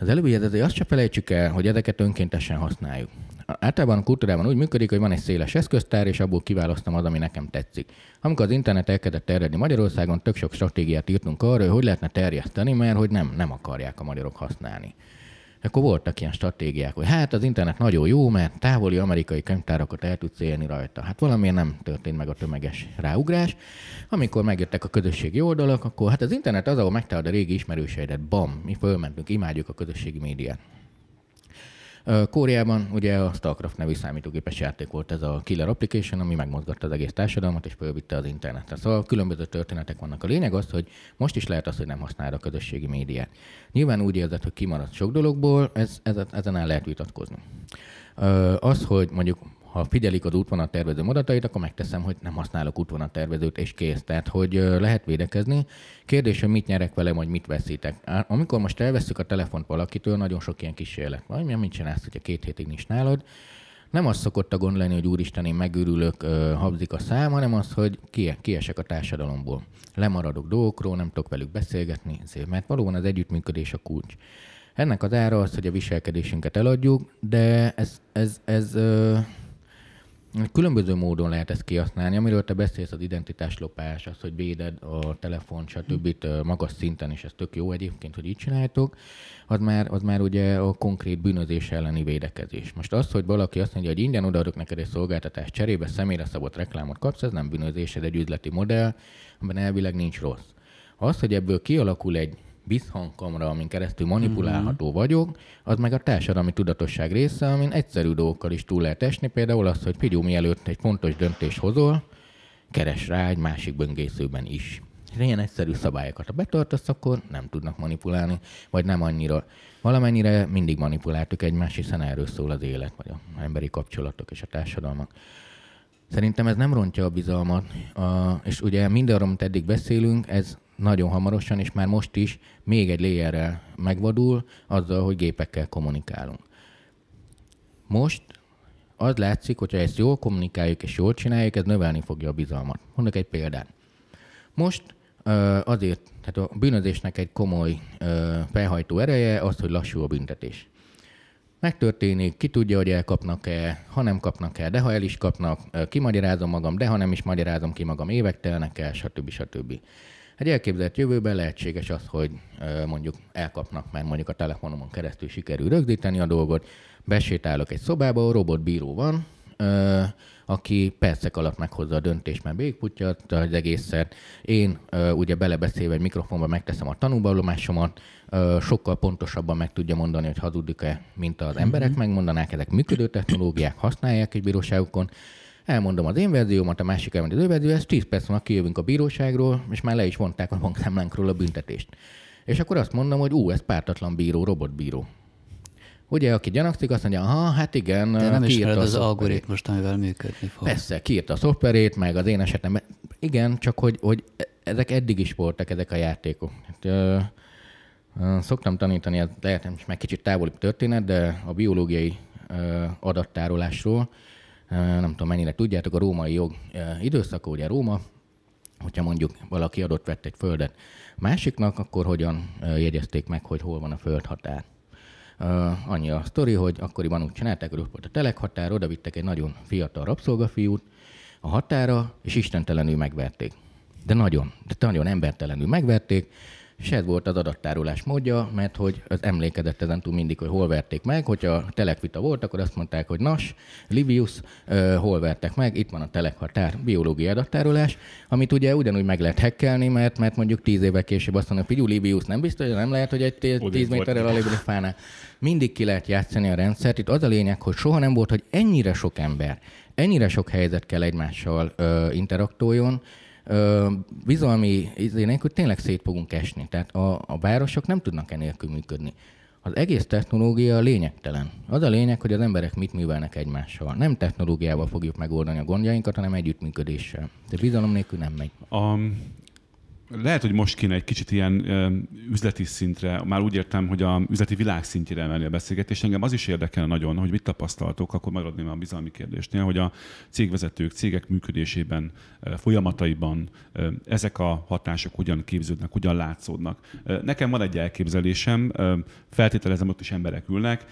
Az előbbi azt se felejtsük el, hogy ezeket önkéntesen használjuk. Általában a kultúrában úgy működik, hogy van egy széles eszköztár, és abból kiválasztom az, ami nekem tetszik. Amikor az internet elkezdett terjedni Magyarországon, tök sok stratégiát írtunk arra, hogy hogy lehetne terjeszteni, mert hogy nem, nem akarják a magyarok használni akkor voltak ilyen stratégiák, hogy hát az internet nagyon jó, mert távoli amerikai könyvtárakat el tudsz élni rajta. Hát valamiért nem történt meg a tömeges ráugrás. Amikor megjöttek a közösségi oldalak, akkor hát az internet az, ahol megtalálod a régi ismerőseidet, bam, mi fölmentünk, imádjuk a közösségi médiát. Kóriában ugye a StarCraft nevű számítógépes játék volt ez a killer application, ami megmozgatta az egész társadalmat és fölvitte az internetre. Szóval különböző történetek vannak. A lényeg az, hogy most is lehet az, hogy nem használ a közösségi médiát. Nyilván úgy érzed, hogy kimaradt sok dologból, ez, ez, ezen el lehet vitatkozni. Az, hogy mondjuk ha figyelik az tervező adatait, akkor megteszem, hogy nem használok tervezőt és kész. Tehát, hogy lehet védekezni. Kérdés, hogy mit nyerek vele, vagy mit veszítek. Amikor most elveszük a telefont valakitől, nagyon sok ilyen kísérlet van. Mi mit csinálsz, hogyha két hétig nincs nálad? Nem az szokott a gond lenni, hogy úristen, én megőrülök, habzik a szám, hanem az, hogy ki, kiesek a társadalomból. Lemaradok dolgokról, nem tudok velük beszélgetni, ezért, mert valóban az együttműködés a kulcs. Ennek az ára az, hogy a viselkedésünket eladjuk, de ez, ez, ez, ez Különböző módon lehet ezt kihasználni. Amiről te beszélsz, az identitáslopás, az, hogy véded a telefon, stb. magas szinten, és ez tök jó egyébként, hogy így csináltok, az már, az már ugye a konkrét bűnözés elleni védekezés. Most az, hogy valaki azt mondja, hogy ingyen odaadok neked egy szolgáltatást cserébe, személyre szabott reklámot kapsz, ez nem bűnözés, ez egy üzleti modell, amiben elvileg nincs rossz. Az, hogy ebből kialakul egy visszhangkamra, amin keresztül manipulálható mm-hmm. vagyok, az meg a társadalmi tudatosság része, amin egyszerű dolgokkal is túl lehet esni, például az, hogy figyelj, mielőtt egy fontos döntés hozol, keres rá egy másik böngészőben is. És ilyen egyszerű szabályokat, ha betartasz, akkor nem tudnak manipulálni, vagy nem annyira. Valamennyire mindig manipuláltuk egymást, hiszen erről szól az élet, vagy a emberi kapcsolatok és a társadalmak. Szerintem ez nem rontja a bizalmat, a, és ugye mindarról, amit eddig beszélünk, ez nagyon hamarosan, és már most is még egy layerrel megvadul azzal, hogy gépekkel kommunikálunk. Most az látszik, hogyha ezt jól kommunikáljuk és jól csináljuk, ez növelni fogja a bizalmat. Mondok egy példát. Most azért, tehát a bűnözésnek egy komoly felhajtó ereje az, hogy lassú a büntetés. Megtörténik, ki tudja, hogy elkapnak-e, ha nem kapnak e de ha el is kapnak, kimagyarázom magam, de ha nem is magyarázom ki magam, évek telnek el, stb. stb. Egy elképzelt jövőben lehetséges az, hogy mondjuk elkapnak, mert mondjuk a telefonomon keresztül sikerül rögzíteni a dolgot, besétálok egy szobába, a robotbíró van, aki percek alatt meghozza a döntést, mert végigputja az egészet. Én ugye belebeszélve egy mikrofonba megteszem a tanúvallomásomat, sokkal pontosabban meg tudja mondani, hogy hazudik-e, mint az emberek mhm. megmondanák. Ezek működő technológiák, használják egy bíróságokon elmondom az én verziómat, a másik elmondja az ő verzió, ez 10 perc múlva kijövünk a bíróságról, és már le is vonták a bankszámlánkról a büntetést. És akkor azt mondom, hogy ú, ez pártatlan bíró, robotbíró. Ugye, aki gyanakszik, azt mondja, aha, hát igen. De nem is az algoritmust, amivel működni fog. Persze, kiírta a szoftverét, meg az én esetem. Igen, csak hogy, hogy ezek eddig is voltak, ezek a játékok. Hát, ö, ö, szoktam tanítani, ez hát lehet, most meg kicsit távoli történet, de a biológiai ö, adattárolásról, nem tudom mennyire tudjátok, a római jog időszaka, ugye Róma, hogyha mondjuk valaki adott vett egy földet másiknak, akkor hogyan jegyezték meg, hogy hol van a föld Uh, annyi a sztori, hogy akkoriban úgy csinálták, hogy ott volt a határ, oda vittek egy nagyon fiatal rabszolgafiút a határa, és istentelenül megverték. De nagyon, de nagyon embertelenül megverték, és ez volt az adattárolás módja, mert hogy az emlékezett ezen túl mindig, hogy hol verték meg, hogyha telekvita volt, akkor azt mondták, hogy nas, Livius, uh, hol vertek meg, itt van a telekhatár, biológiai adattárolás, amit ugye ugyanúgy meg lehet hekkelni, mert, mert mondjuk tíz éve később azt mondja, figyú, Livius nem biztos, hogy nem lehet, hogy egy tíz, tíz méterrel alig a fánál. Mindig ki lehet játszani a rendszert. Itt az a lényeg, hogy soha nem volt, hogy ennyire sok ember, ennyire sok helyzet kell egymással ö, uh, interaktoljon, bizalmi izének, hogy tényleg szét fogunk esni. Tehát a, a városok nem tudnak enélkül működni. Az egész technológia lényegtelen. Az a lényeg, hogy az emberek mit művelnek egymással. Nem technológiával fogjuk megoldani a gondjainkat, hanem együttműködéssel. De bizalom nélkül nem megy. A, lehet, hogy most kéne egy kicsit ilyen üzleti szintre, már úgy értem, hogy a üzleti világ szintjére emelni a beszélgetés. Engem az is érdekel nagyon, hogy mit tapasztaltok, akkor megadném a bizalmi kérdésnél, hogy a cégvezetők, cégek működésében, folyamataiban ezek a hatások hogyan képződnek, hogyan látszódnak. Nekem van egy elképzelésem, feltételezem ott is emberek ülnek,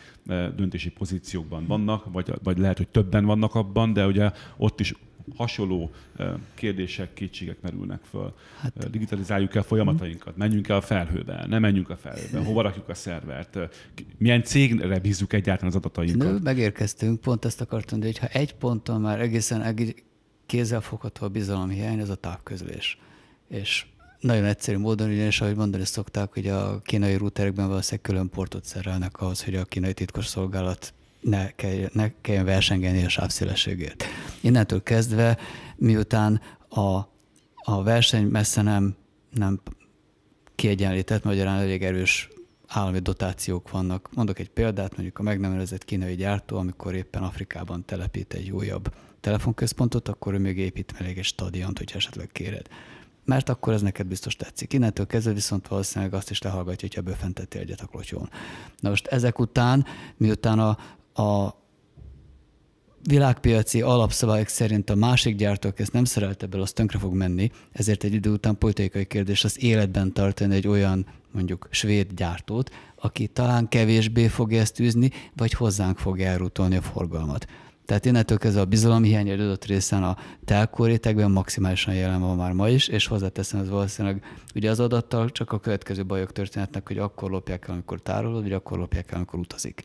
döntési pozíciókban vannak, vagy, vagy lehet, hogy többen vannak abban, de ugye ott is hasonló kérdések, kétségek merülnek föl. Hát. Digitalizáljuk el folyamatainkat, menjünk el a felhőbe, nem menjünk a felhőbe, hova rakjuk a szervert, milyen cégre bízzuk egyáltalán az adatainkat. Nő, megérkeztünk, pont ezt akartam, de ha egy ponton már egészen kézzelfogható a bizalom hiány, az a távközlés. És nagyon egyszerű módon, ugyanis ahogy mondani szokták, hogy a kínai rúterekben valószínűleg külön portot szerelnek ahhoz, hogy a kínai titkos szolgálat ne kelljen, ne kelljen versengeni a sávszélességért. Innentől kezdve, miután a, a verseny messze nem, nem kiegyenlített, magyarán elég erős állami dotációk vannak. Mondok egy példát, mondjuk a meg nem kínai gyártó, amikor éppen Afrikában telepít egy újabb telefonközpontot, akkor ő még épít meg egy stadiont, hogyha esetleg kéred. Mert akkor ez neked biztos tetszik. Innentől kezdve viszont valószínűleg azt is lehallgatja, hogyha böfentettél egyet a klotyón. Na most ezek után, miután a, a világpiaci alapszabályok szerint a másik gyártók ezt nem szerelte bele, az tönkre fog menni, ezért egy idő után politikai kérdés az életben tartani egy olyan mondjuk svéd gyártót, aki talán kevésbé fogja ezt űzni, vagy hozzánk fog elrútolni a forgalmat. Tehát innentől kezdve a hiány egy adott részen a telkó rétegben maximálisan jelen van már ma is, és hozzáteszem, ez valószínűleg ugye az adattal csak a következő bajok történetnek, hogy akkor lopják el, amikor tárolod, vagy akkor lopják el, amikor utazik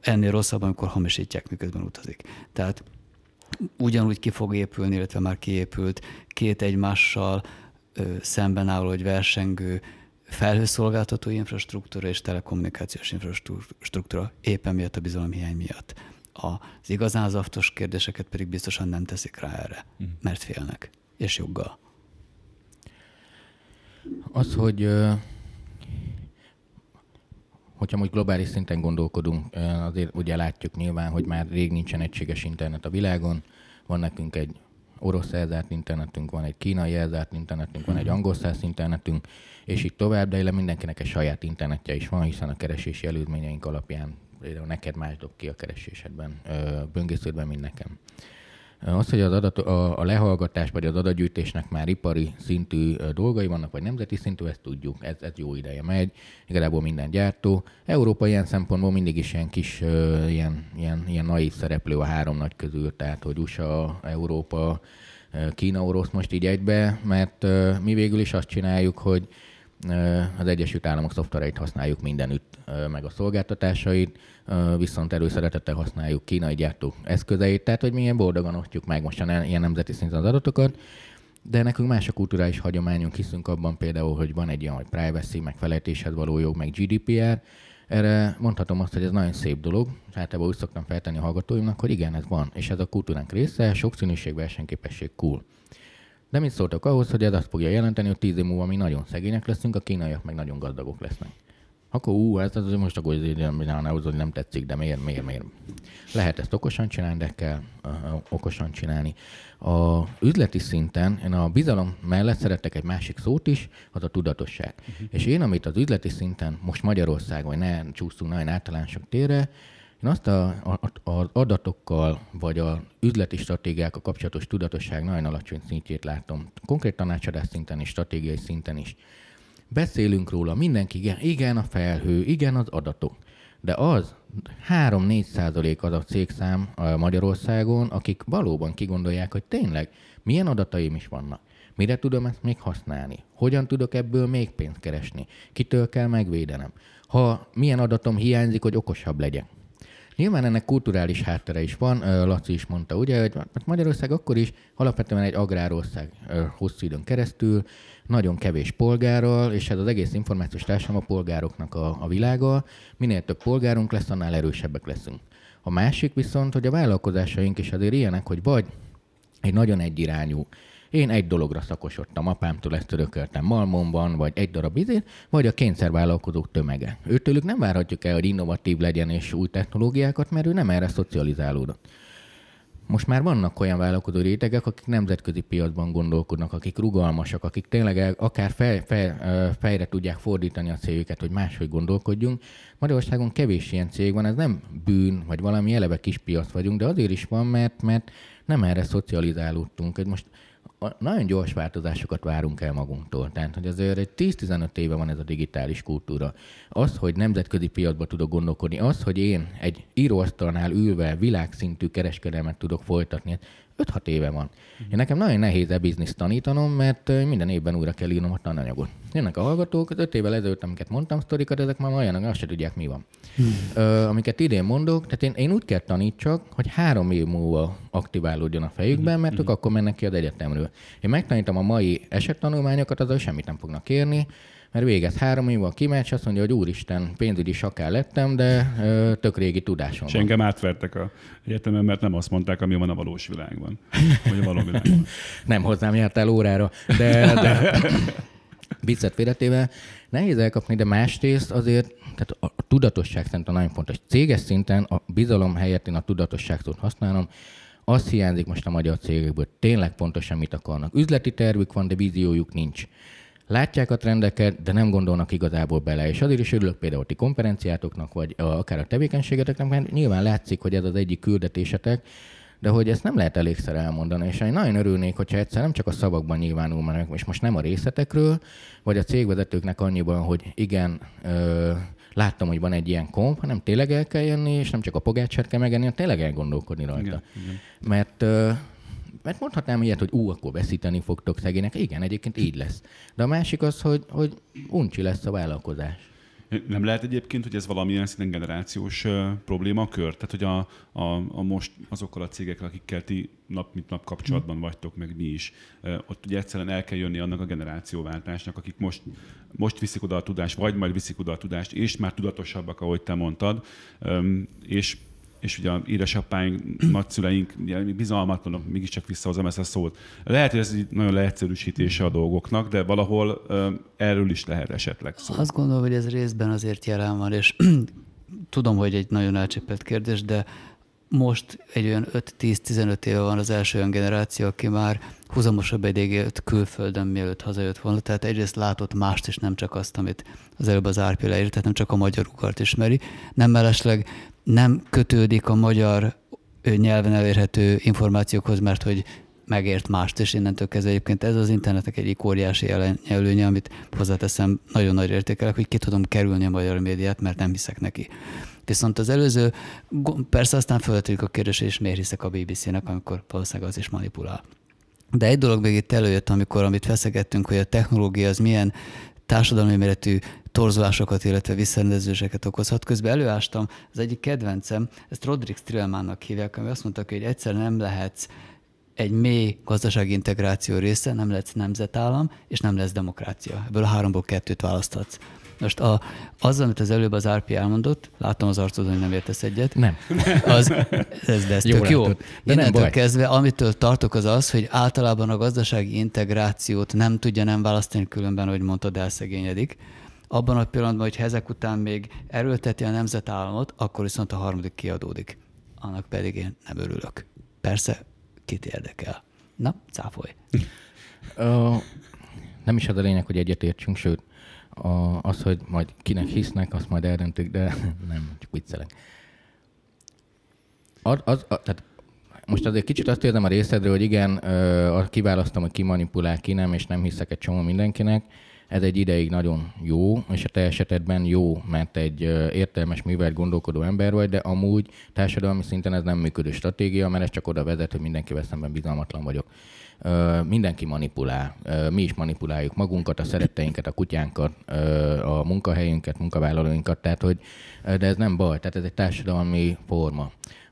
ennél rosszabb, amikor hamisítják, miközben utazik. Tehát ugyanúgy ki fog épülni, illetve már kiépült két egymással ö, szemben álló, hogy versengő felhőszolgáltató infrastruktúra és telekommunikációs infrastruktúra éppen miatt a bizalomhiány miatt. Az igazán zaftos kérdéseket pedig biztosan nem teszik rá erre, hmm. mert félnek, és joggal. Az, hogy Hogyha most globális szinten gondolkodunk, azért ugye látjuk nyilván, hogy már rég nincsen egységes internet a világon. Van nekünk egy orosz elzárt internetünk, van egy kínai elzárt internetünk, van egy hmm. angol száz internetünk, és így tovább, de illetve mindenkinek egy saját internetje is van, hiszen a keresési előzményeink alapján például neked más dob ki a keresésedben, böngésződben, mint nekem. Az, hogy az adat, a, a lehallgatás vagy az adatgyűjtésnek már ipari szintű dolgai vannak, vagy nemzeti szintű, ezt tudjuk, ez, ez jó ideje megy, igazából minden gyártó. Európa ilyen szempontból mindig is ilyen kis, ilyen, ilyen, ilyen naív szereplő a három nagy közül, tehát hogy USA, Európa, Kína, orosz most így egybe, mert mi végül is azt csináljuk, hogy az Egyesült Államok szoftvereit használjuk mindenütt, meg a szolgáltatásait, viszont előszeretettel használjuk kínai gyártó eszközeit, tehát hogy milyen boldogan osztjuk meg most ilyen nemzeti szinten az adatokat, de nekünk más a kulturális hagyományunk, hiszünk abban például, hogy van egy olyan, hogy privacy, meg felejtéshez való jog, meg GDPR, erre mondhatom azt, hogy ez nagyon szép dolog. Általában úgy szoktam feltenni a hallgatóimnak, hogy igen, ez van, és ez a kultúránk része, sokszínűség, versenyképesség cool. De mit szóltok ahhoz, hogy ez azt fogja jelenteni, hogy tíz év múlva mi nagyon szegények leszünk, a kínaiak meg nagyon gazdagok lesznek. Akkor ú, ez hát az most akkor az hogy nem tetszik, de miért, miért, miért? Lehet ezt okosan csinálni, de kell uh, okosan csinálni. A üzleti szinten én a bizalom mellett szeretek egy másik szót is, az a tudatosság. Uh-huh. És én, amit az üzleti szinten most Magyarországon, ne csúszunk nagyon általánosok térre, én azt a, a, a adatokkal, vagy a üzleti stratégiákkal kapcsolatos tudatosság nagyon alacsony szintjét látom. Konkrét tanácsadás szinten is, stratégiai szinten is. Beszélünk róla, mindenki igen, igen a felhő, igen az adatok. De az 3-4 százalék az a cégszám Magyarországon, akik valóban kigondolják, hogy tényleg milyen adataim is vannak. Mire tudom ezt még használni? Hogyan tudok ebből még pénzt keresni? Kitől kell megvédenem? Ha milyen adatom hiányzik, hogy okosabb legyek? Nyilván ennek kulturális háttere is van, Laci is mondta, ugye, hogy Magyarország akkor is alapvetően egy agrárország hosszú időn keresztül, nagyon kevés polgárral, és ez hát az egész információs társadalom a polgároknak a, a világa. Minél több polgárunk lesz, annál erősebbek leszünk. A másik viszont, hogy a vállalkozásaink is azért ilyenek, hogy vagy egy nagyon egyirányú én egy dologra szakosodtam apámtól, ezt örököltem Malmonban, vagy egy darab izét, vagy a kényszervállalkozók tömege. Őtőlük nem várhatjuk el, hogy innovatív legyen és új technológiákat, mert ő nem erre szocializálódott. Most már vannak olyan vállalkozó rétegek, akik nemzetközi piacban gondolkodnak, akik rugalmasak, akik tényleg akár fej, fej, fejre tudják fordítani a céljukat, hogy máshogy gondolkodjunk. Magyarországon kevés ilyen cég van, ez nem bűn, vagy valami eleve kis piac vagyunk, de azért is van, mert, mert nem erre szocializálódtunk. most nagyon gyors változásokat várunk el magunktól. Tehát, hogy azért egy 10-15 éve van ez a digitális kultúra. Az, hogy nemzetközi piacba tudok gondolkodni, az, hogy én egy íróasztalnál ülve világszintű kereskedelmet tudok folytatni, hát 5-6 éve van. Én nekem nagyon nehéz e bizniszt tanítanom, mert minden évben újra kell írnom a tananyagot. Jönnek a hallgatók, az 5 évvel ezelőtt, amiket mondtam sztorikat, ezek már olyanok, azt se tudják, mi van. Hmm. Ö, amiket idén mondok, tehát én, én úgy kell tanítsak, hogy három év múlva aktiválódjon a fejükben, mert ők akkor mennek ki az egyetemről. Én megtanítom a mai esettanulmányokat, azok semmit nem fognak kérni, mert véget három évvel kimegy, és azt mondja, hogy úristen, pénzügyi saká lettem, de ö, tök régi tudásom És engem átvertek a egyetemen, mert nem azt mondták, ami van a valós világban, vagy a való világban. nem hozzám jártál órára, de, de viccet félretével nehéz elkapni, de másrészt azért tehát a tudatosság szerintem nagyon fontos. Céges szinten a bizalom helyett én a tudatosságtól használom, az hiányzik most a magyar cégekből, tényleg pontosan mit akarnak. Üzleti tervük van, de víziójuk nincs látják a trendeket, de nem gondolnak igazából bele. És azért is örülök például ti konferenciátoknak, vagy akár a tevékenységeteknek, mert nyilván látszik, hogy ez az egyik küldetésetek, de hogy ezt nem lehet elégszer elmondani, és én nagyon örülnék, hogyha egyszer nem csak a szavakban nyilvánul meg, és most nem a részletekről, vagy a cégvezetőknek annyiban, hogy igen, ö, láttam, hogy van egy ilyen komp, hanem tényleg el kell jönni, és nem csak a pogácsát kell megenni, hanem tényleg elgondolkodni rajta. Igen, igen. Mert ö, mert mondhatnám ilyet, hogy ú, akkor veszíteni fogtok szegények. Igen, egyébként így lesz. De a másik az, hogy, hogy uncsi lesz a vállalkozás. Nem lehet egyébként, hogy ez valamilyen szinten generációs problémakör? Tehát, hogy a, a, a most azokkal a cégekkel, akikkel ti nap mint nap kapcsolatban mhm. vagytok, meg mi is, ott ugye egyszerűen el kell jönni annak a generációváltásnak, akik most, most viszik oda a tudást, vagy majd viszik oda a tudást, és már tudatosabbak, ahogy te mondtad, és és ugye a édesapáink, nagyszüleink bizalmatlanok, mégiscsak visszahozom ezt a szót. Lehet, hogy ez egy nagyon leegyszerűsítése a dolgoknak, de valahol erről is lehet esetleg szó. Azt gondolom, hogy ez részben azért jelen van, és tudom, hogy egy nagyon elcsépelt kérdés, de most egy olyan 5-10-15 éve van az első olyan generáció, aki már húzamosabb edéget külföldön, mielőtt hazajött volna. Tehát egyrészt látott mást, is, nem csak azt, amit az előbb az Árpi leírt, tehát nem csak a magyar ugart ismeri. Nem mellesleg nem kötődik a magyar nyelven elérhető információkhoz, mert hogy megért mást, és innentől kezdve egyébként ez az internetnek egyik óriási előnye, amit hozzáteszem, nagyon nagy értékelek, hogy ki tudom kerülni a magyar médiát, mert nem hiszek neki. Viszont az előző, persze aztán felvetődik a kérdés, és miért hiszek a BBC-nek, amikor valószínűleg az is manipulál. De egy dolog még itt előjött, amikor amit feszegettünk, hogy a technológia az milyen társadalmi méretű torzulásokat, illetve visszarendezéseket okozhat. Közben előástam, az egyik kedvencem, ezt Rodrik Strillmannak hívják, ami azt mondta, hogy egyszer nem lehetsz egy mély gazdasági integráció része, nem lesz nemzetállam, és nem lesz demokrácia. Ebből a háromból kettőt választhatsz. Most a, az, amit az előbb az RP elmondott, látom az arcodon, hogy nem értesz egyet. Nem. Az, ez, de ez jó tök jó. De nem baj. kezdve, amitől tartok az az, hogy általában a gazdasági integrációt nem tudja nem választani, különben, hogy mondtad, elszegényedik abban a pillanatban, hogy ezek után még erőlteti a nemzetállamot, akkor viszont a harmadik kiadódik. Annak pedig én nem örülök. Persze, kit érdekel. Na, cáfolj. Ö, nem is az a lényeg, hogy egyetértsünk, sőt, a, az, hogy majd kinek hisznek, azt majd eldöntük, de nem, csak viccelek. Az, az, az, tehát most azért kicsit azt érzem a részedről, hogy igen, kiválasztom, hogy ki manipulál, ki nem, és nem hiszek egy csomó mindenkinek, ez egy ideig nagyon jó, és a te esetedben jó, mert egy értelmes, művelt gondolkodó ember vagy, de amúgy társadalmi szinten ez nem működő stratégia, mert ez csak oda vezet, hogy mindenkivel szemben bizalmatlan vagyok. mindenki manipulál. mi is manipuláljuk magunkat, a szeretteinket, a kutyánkat, a munkahelyünket, munkavállalóinkat, tehát hogy, de ez nem baj, tehát ez egy társadalmi forma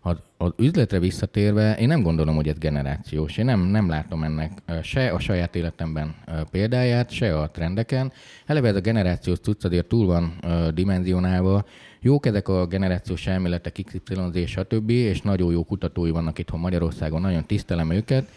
az, az üzletre visszatérve, én nem gondolom, hogy ez generációs. Én nem, nem látom ennek se a saját életemben példáját, se a trendeken. Eleve ez a generációs tudsz, azért túl van dimenzionálva. Jók ezek a generációs elméletek, XYZ, stb., és nagyon jó kutatói vannak itthon Magyarországon, nagyon tisztelem őket,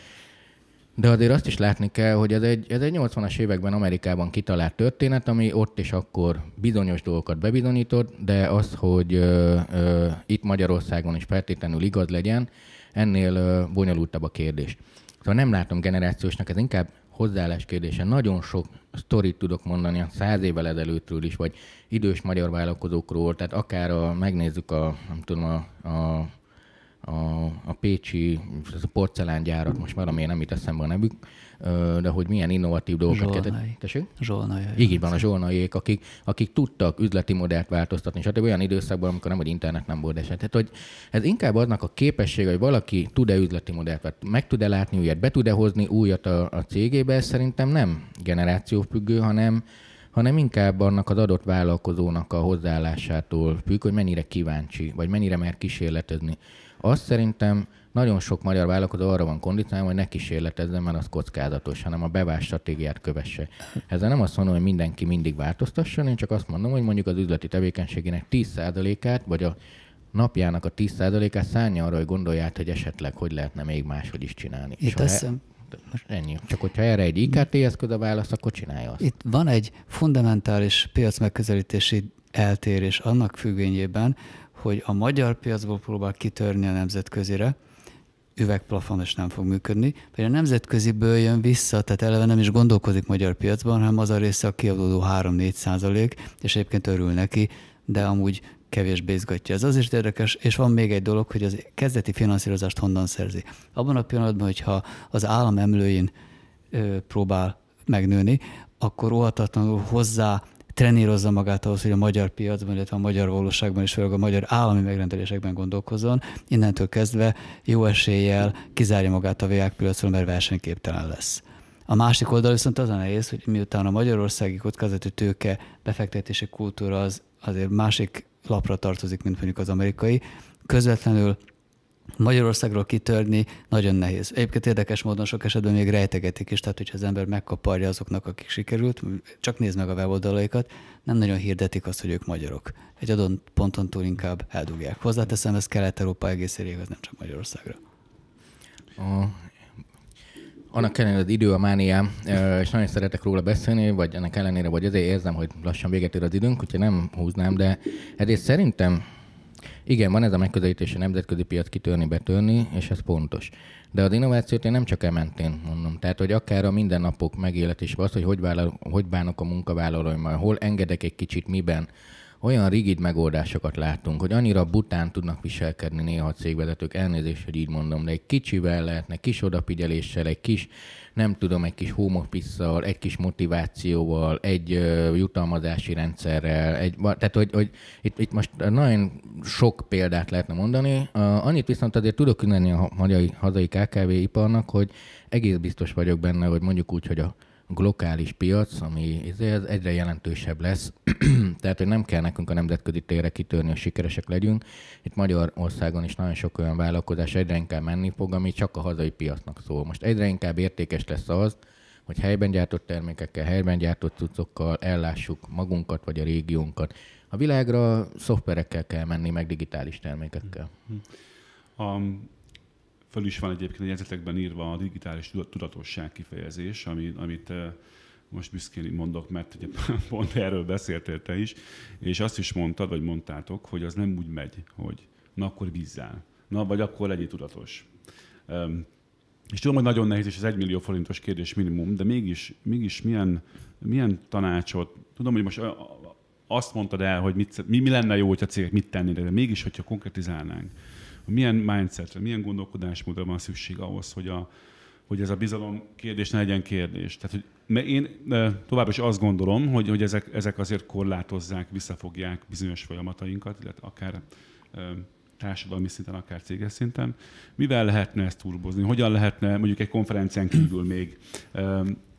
de azért azt is látni kell, hogy ez egy, ez egy 80-as években Amerikában kitalált történet, ami ott és akkor bizonyos dolgokat bebizonyított, de az, hogy ö, ö, itt Magyarországon is feltétlenül igaz legyen, ennél ö, bonyolultabb a kérdés. Szóval nem látom generációsnak, ez inkább hozzáállás kérdése. Nagyon sok sztorit tudok mondani a száz évvel ezelőttről is, vagy idős magyar vállalkozókról, tehát akár a, megnézzük a, nem tudom, a, a a, a pécsi ez a porcelángyárat, most már amilyen nem itt eszembe a nevük, de hogy milyen innovatív dolgokat kellett. Tessék? Így van, a zsolnaiék, akik, akik tudtak üzleti modellt változtatni, stb. Hát olyan időszakban, amikor nem, hogy internet nem volt eset. Tehát, hogy ez inkább annak a képessége, hogy valaki tud-e üzleti modellt, meg tud-e látni újat, be tud-e hozni újat a, a cégébe, ez szerintem nem generációfüggő, hanem hanem inkább annak az adott vállalkozónak a hozzáállásától függ, hogy mennyire kíváncsi, vagy mennyire mer kísérletezni. Azt szerintem nagyon sok magyar vállalkozó arra van kondicionálva, hogy ne kísérletezzen, mert az kockázatos, hanem a bevás stratégiát kövesse. Ezzel nem azt mondom, hogy mindenki mindig változtasson, én csak azt mondom, hogy mondjuk az üzleti tevékenységének 10%-át, vagy a napjának a 10%-át szállja arra, hogy gondolját, hogy esetleg hogy lehetne még máshogy is csinálni. Itt azt he- most ennyi. Csak hogyha erre egy IKT eszköz a válasz, akkor csinálja azt. Itt van egy fundamentális piac megközelítési eltérés annak függvényében, hogy a magyar piacból próbál kitörni a nemzetközire, üvegplafonos nem fog működni, vagy a nemzetköziből jön vissza, tehát eleve nem is gondolkozik magyar piacban, hanem az a része a kiadódó 3-4 százalék, és egyébként örül neki, de amúgy kevésbé izgatja. Ez azért érdekes, és van még egy dolog, hogy az kezdeti finanszírozást honnan szerzi. Abban a pillanatban, hogyha az állam emlőjén ö, próbál megnőni, akkor óhatatlanul hozzá trenírozza magát ahhoz, hogy a magyar piacban, illetve a magyar valóságban és főleg a magyar állami megrendelésekben gondolkozzon, innentől kezdve jó eséllyel kizárja magát a piacról, mert versenyképtelen lesz. A másik oldal viszont az a nehéz, hogy miután a magyarországi kockázati tőke befektetési kultúra az azért másik lapra tartozik, mint mondjuk az amerikai, közvetlenül Magyarországról kitörni nagyon nehéz. Egyébként érdekes módon sok esetben még rejtegetik is, tehát hogyha az ember megkaparja azoknak, akik sikerült, csak nézd meg a weboldalaikat, nem nagyon hirdetik azt, hogy ők magyarok. Egy adott ponton túl inkább eldugják. Hozzáteszem, ez Kelet-Európa egész az nem csak Magyarországra. A, annak ellenére az idő a mániám, és nagyon szeretek róla beszélni, vagy ennek ellenére, vagy azért érzem, hogy lassan véget ér az időnk, úgyhogy nem húznám, de ezért szerintem igen, van ez a megközelítés, a nemzetközi piac kitörni, betörni, és ez pontos. De az innovációt én nem csak ementén mondom. Tehát, hogy akár a mindennapok megéletés az, hogy hogy, vállal, hogy bánok a munkavállalóimmal, hol engedek egy kicsit, miben, olyan rigid megoldásokat látunk, hogy annyira bután tudnak viselkedni néha a cégvezetők, elnézést, hogy így mondom, de egy kicsivel lehetne, kis odafigyeléssel, egy kis, nem tudom, egy kis home egy kis motivációval, egy uh, jutalmazási rendszerrel, egy, tehát hogy, hogy itt, itt most nagyon sok példát lehetne mondani. Annyit viszont azért tudok különni a magyar, hazai KKV iparnak, hogy egész biztos vagyok benne, hogy mondjuk úgy, hogy a glokális piac, ami ez izé egyre jelentősebb lesz, tehát hogy nem kell nekünk a nemzetközi térre kitörni, hogy sikeresek legyünk. Itt Magyarországon is nagyon sok olyan vállalkozás egyre inkább menni fog, ami csak a hazai piacnak szól. Most egyre inkább értékes lesz az, hogy helyben gyártott termékekkel, helyben gyártott cuccokkal ellássuk magunkat vagy a régiónkat. A világra szoftverekkel kell menni, meg digitális termékekkel. Um Föl is van egyébként a jegyzetekben írva a digitális tudatosság kifejezés, ami, amit eh, most büszkén mondok, mert ugye pont erről beszéltél te is, és azt is mondtad, vagy mondtátok, hogy az nem úgy megy, hogy na akkor bízzál, na vagy akkor legyél tudatos. és tudom, hogy nagyon nehéz, és ez egy millió forintos kérdés minimum, de mégis, mégis milyen, milyen tanácsot, tudom, hogy most azt mondtad el, hogy mit, mi, mi lenne jó, hogyha cégek mit tennének, de mégis, hogyha konkretizálnánk, milyen mindsetre, milyen gondolkodásmódra van szükség ahhoz, hogy, a, hogy ez a bizalom kérdés ne legyen kérdés. Tehát, hogy mert én e, továbbra is azt gondolom, hogy, hogy ezek, ezek azért korlátozzák, visszafogják bizonyos folyamatainkat, illetve akár e, társadalmi szinten, akár céges szinten. Mivel lehetne ezt turbozni? Hogyan lehetne mondjuk egy konferencián kívül még e,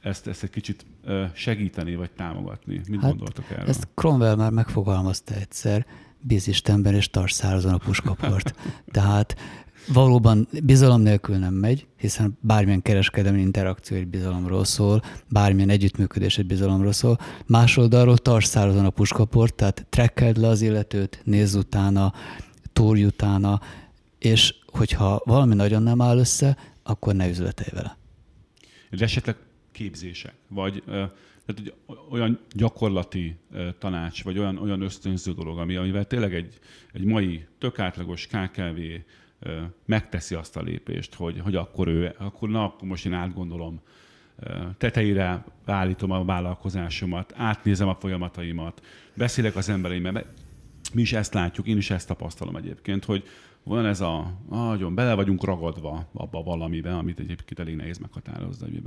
ezt, ezt egy kicsit segíteni vagy támogatni? Mit hát, gondoltok erről? Ezt Cromwell már megfogalmazta egyszer, bíz Istenben, és tarts szárazon a puskaport. Tehát valóban bizalom nélkül nem megy, hiszen bármilyen kereskedelmi interakció egy bizalomról szól, bármilyen együttműködés egy bizalomról szól. Más oldalról tarts szárazon a puskaport, tehát trekkeld le az illetőt, nézz utána, túrj utána, és hogyha valami nagyon nem áll össze, akkor ne üzletelj vele. De esetleg képzések, vagy tehát egy olyan gyakorlati e, tanács, vagy olyan, olyan ösztönző dolog, ami, amivel tényleg egy, egy mai tök átlagos KKV e, megteszi azt a lépést, hogy, hogy akkor ő, akkor na, akkor most én átgondolom, e, tetejére állítom a vállalkozásomat, átnézem a folyamataimat, beszélek az embereimmel, mi is ezt látjuk, én is ezt tapasztalom egyébként, hogy van ez a, nagyon bele vagyunk ragadva abba valamiben, amit egyébként elég nehéz meghatározni, hogy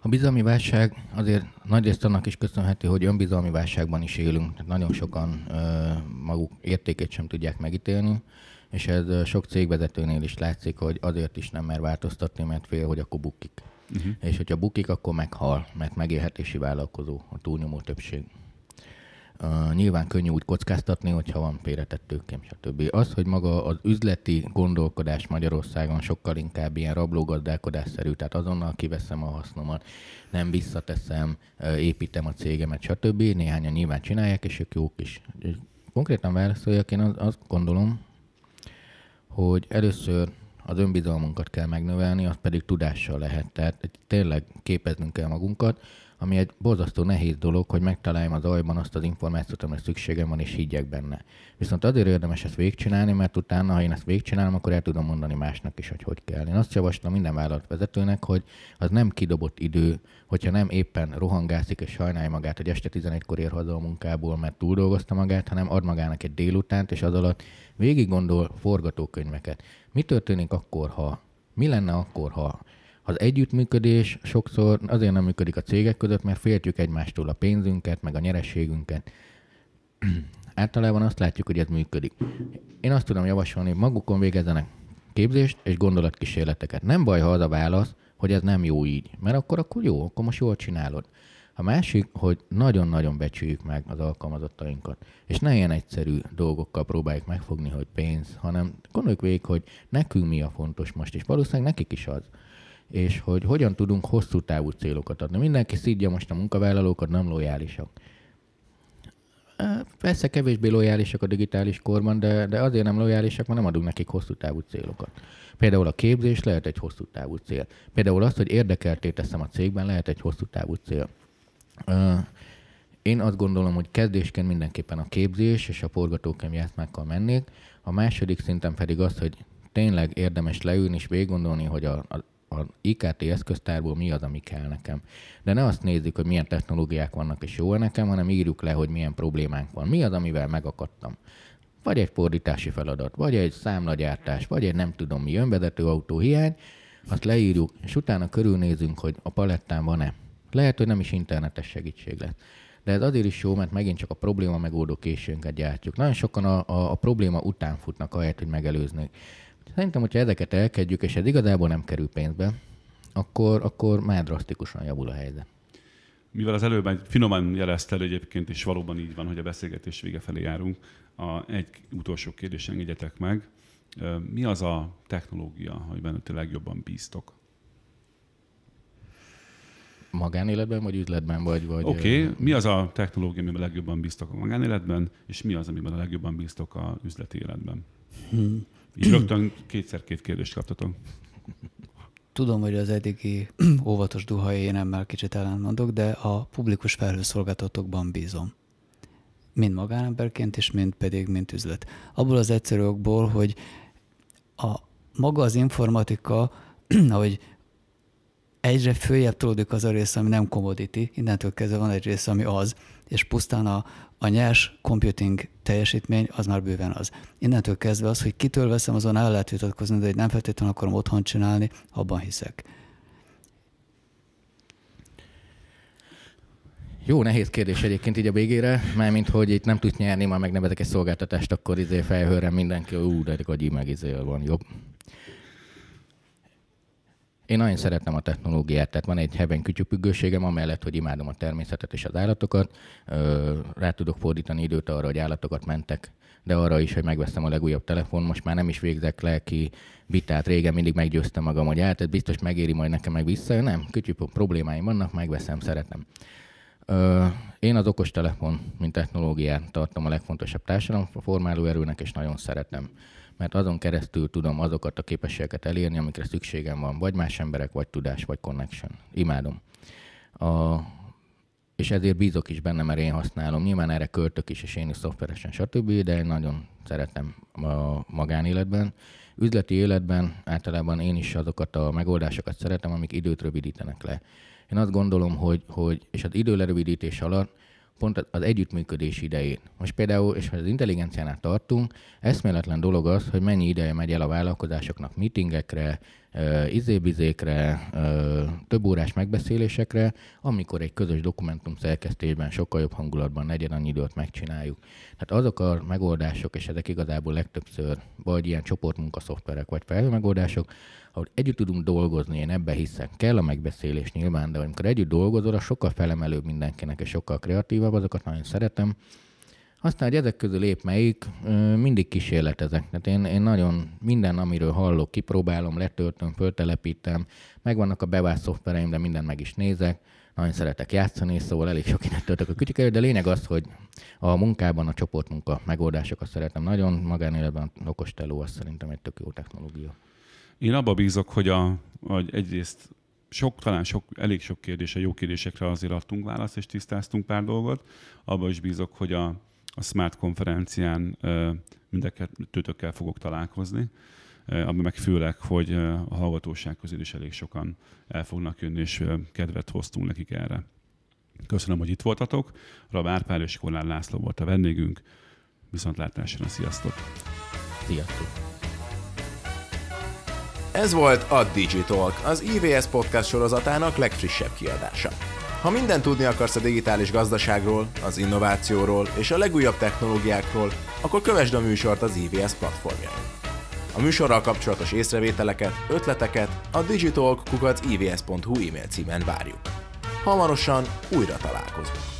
a bizalmi válság azért részt annak is köszönhető, hogy önbizalmi válságban is élünk. Tehát nagyon sokan ö, maguk értékét sem tudják megítélni, és ez sok cégvezetőnél is látszik, hogy azért is nem mer változtatni, mert fél, hogy akkor bukik. Uh-huh. És hogyha bukik, akkor meghal, mert megélhetési vállalkozó a túlnyomó többség. Uh, nyilván könnyű úgy kockáztatni, hogyha van félretett tőkém, stb. Az, hogy maga az üzleti gondolkodás Magyarországon sokkal inkább ilyen rablógazdálkodásszerű, tehát azonnal kiveszem a hasznomat, nem visszateszem, építem a cégemet, stb. Néhányan nyilván csinálják, és ők jók is. Konkrétan válaszoljak, én azt gondolom, hogy először az önbizalmunkat kell megnövelni, az pedig tudással lehet. Tehát tényleg képeznünk kell magunkat, ami egy borzasztó nehéz dolog, hogy megtaláljam az ajban azt az információt, amire szükségem van, és higgyek benne. Viszont azért érdemes ezt végcsinálni, mert utána, ha én ezt végcsinálom, akkor el tudom mondani másnak is, hogy hogy kell. Én azt javaslom minden vállalatvezetőnek, hogy az nem kidobott idő, hogyha nem éppen rohangászik és sajnálja magát, hogy este 11-kor ér haza a munkából, mert dolgozta magát, hanem ad magának egy délutánt, és az alatt végig gondol forgatókönyveket. Mi történik akkor, ha? Mi lenne akkor, ha? Az együttműködés sokszor azért nem működik a cégek között, mert féltjük egymástól a pénzünket, meg a nyerességünket. Általában azt látjuk, hogy ez működik. Én azt tudom javasolni, hogy magukon végezzenek képzést és gondolatkísérleteket. Nem baj, ha az a válasz, hogy ez nem jó így, mert akkor, akkor jó, akkor most jól csinálod. A másik, hogy nagyon-nagyon becsüljük meg az alkalmazottainkat, és ne ilyen egyszerű dolgokkal próbáljuk megfogni, hogy pénz, hanem gondoljuk végig, hogy nekünk mi a fontos most, és valószínűleg nekik is az és hogy hogyan tudunk hosszú távú célokat adni. Mindenki szidja most a munkavállalókat, nem lojálisak. Persze kevésbé lojálisak a digitális korban, de, de azért nem lojálisak, mert nem adunk nekik hosszú távú célokat. Például a képzés lehet egy hosszú távú cél. Például azt, hogy érdekelté teszem a cégben, lehet egy hosszú távú cél. Én azt gondolom, hogy kezdésként mindenképpen a képzés és a forgatókönyv játszmákkal mennék. A második szinten pedig az, hogy tényleg érdemes leülni és végiggondolni, hogy a, a az IKT eszköztárból mi az, ami kell nekem. De ne azt nézzük, hogy milyen technológiák vannak és jó nekem, hanem írjuk le, hogy milyen problémánk van. Mi az, amivel megakadtam vagy egy fordítási feladat, vagy egy számlagyártás, vagy egy nem tudom mi önvezető autó hiány, azt leírjuk, és utána körülnézünk, hogy a palettán van-e. Lehet, hogy nem is internetes segítség lesz. De ez azért is jó, mert megint csak a probléma megoldó későnket gyártjuk. Nagyon sokan a, a, a probléma után futnak, ahelyett, hogy megelőznék. Szerintem, hogyha ezeket elkedjük, és ez igazából nem kerül pénzbe, akkor, akkor már drasztikusan javul a helyzet. Mivel az előbb finoman jeleztel egyébként, és valóban így van, hogy a beszélgetés vége felé járunk, a, egy utolsó kérdés engedjetek meg. Mi az a technológia, amiben ti legjobban bíztok? magánéletben, vagy üzletben, vagy... vagy Oké, okay. mi az a technológia, amiben a legjobban bíztok a magánéletben, és mi az, amiben a legjobban bíztok a üzleti életben? Hmm. Így rögtön kétszer két kérdést kaptatok. Tudom, hogy az eddigi óvatos duha én emmel kicsit ellenmondok, de a publikus felhőszolgáltatókban bízom mind magánemberként, és mind pedig, mint üzlet. Abból az egyszerű okból, hogy a maga az informatika, ahogy egyre följebb tudódik az a rész, ami nem commodity, innentől kezdve van egy rész, ami az, és pusztán a, a nyers computing teljesítmény az már bőven az. Innentől kezdve az, hogy kitől veszem, azon el lehet vitatkozni, de hogy nem feltétlenül akarom otthon csinálni, abban hiszek. Jó, nehéz kérdés egyébként így a végére, mint hogy itt nem tudsz nyerni, ma megnevezek egy szolgáltatást, akkor izé felhőre mindenki, ú, de a meg izé van jobb. Én nagyon szeretem a technológiát, tehát van egy heven kütyüpüggőségem, amellett, hogy imádom a természetet és az állatokat. Rá tudok fordítani időt arra, hogy állatokat mentek, de arra is, hogy megveszem a legújabb telefon, most már nem is végzek lelki vitát, régen mindig meggyőztem magam, hogy hát ez biztos megéri majd nekem meg vissza, nem, kütyüp problémáim vannak, megveszem, szeretem. Én az okostelefon, mint technológiát tartom a legfontosabb társadalom formáló erőnek, és nagyon szeretem mert azon keresztül tudom azokat a képességeket elérni, amikre szükségem van, vagy más emberek, vagy tudás, vagy connection. Imádom. A, és ezért bízok is benne, mert én használom. Nyilván erre költök is, és én is szoftveresen, stb., de én nagyon szeretem a magánéletben. Üzleti életben általában én is azokat a megoldásokat szeretem, amik időt rövidítenek le. Én azt gondolom, hogy, hogy és az idő lerövidítés alatt pont az együttműködés idején. Most például, és az intelligenciánál tartunk, eszméletlen dolog az, hogy mennyi ideje megy el a vállalkozásoknak meetingekre, izébizékre, több órás megbeszélésekre, amikor egy közös dokumentum szerkesztésben sokkal jobb hangulatban negyed annyi időt megcsináljuk. Tehát azok a megoldások, és ezek igazából legtöbbször vagy ilyen csoportmunkaszoftverek, vagy megoldások ahogy együtt tudunk dolgozni, én ebbe hiszek, kell a megbeszélés nyilván, de amikor együtt dolgozol, az sokkal felemelőbb mindenkinek, és sokkal kreatívabb, azokat nagyon szeretem. Aztán, hogy ezek közül épp melyik, mindig kísérletezek. Tehát én, én nagyon minden, amiről hallok, kipróbálom, letöltöm, föltelepítem, megvannak a bevált szoftvereim, de mindent meg is nézek. Nagyon szeretek játszani, szóval elég sok mindent töltök a kütyük de lényeg az, hogy a munkában a csoportmunka megoldásokat szeretem nagyon, magánéletben okos teló, az szerintem egy tök jó technológia. Én abba bízok, hogy, a, hogy egyrészt sok, talán sok, elég sok kérdése, jó kérdésekre azért adtunk választ, és tisztáztunk pár dolgot. Abba is bízok, hogy a, a Smart konferencián tőtökkel fogok találkozni, abban meg főleg, hogy a hallgatóság közül is elég sokan el fognak jönni, és kedvet hoztunk nekik erre. Köszönöm, hogy itt voltatok. Rab Árpál és Kornár László volt a vendégünk. Viszontlátásra, sziasztok! Sziasztok! Ez volt a Digitalk, az IVS podcast sorozatának legfrissebb kiadása. Ha mindent tudni akarsz a digitális gazdaságról, az innovációról és a legújabb technológiákról, akkor kövesd a műsort az IVS platformján. A műsorral kapcsolatos észrevételeket, ötleteket a digitalk.ivs.hu e-mail címen várjuk. Hamarosan újra találkozunk.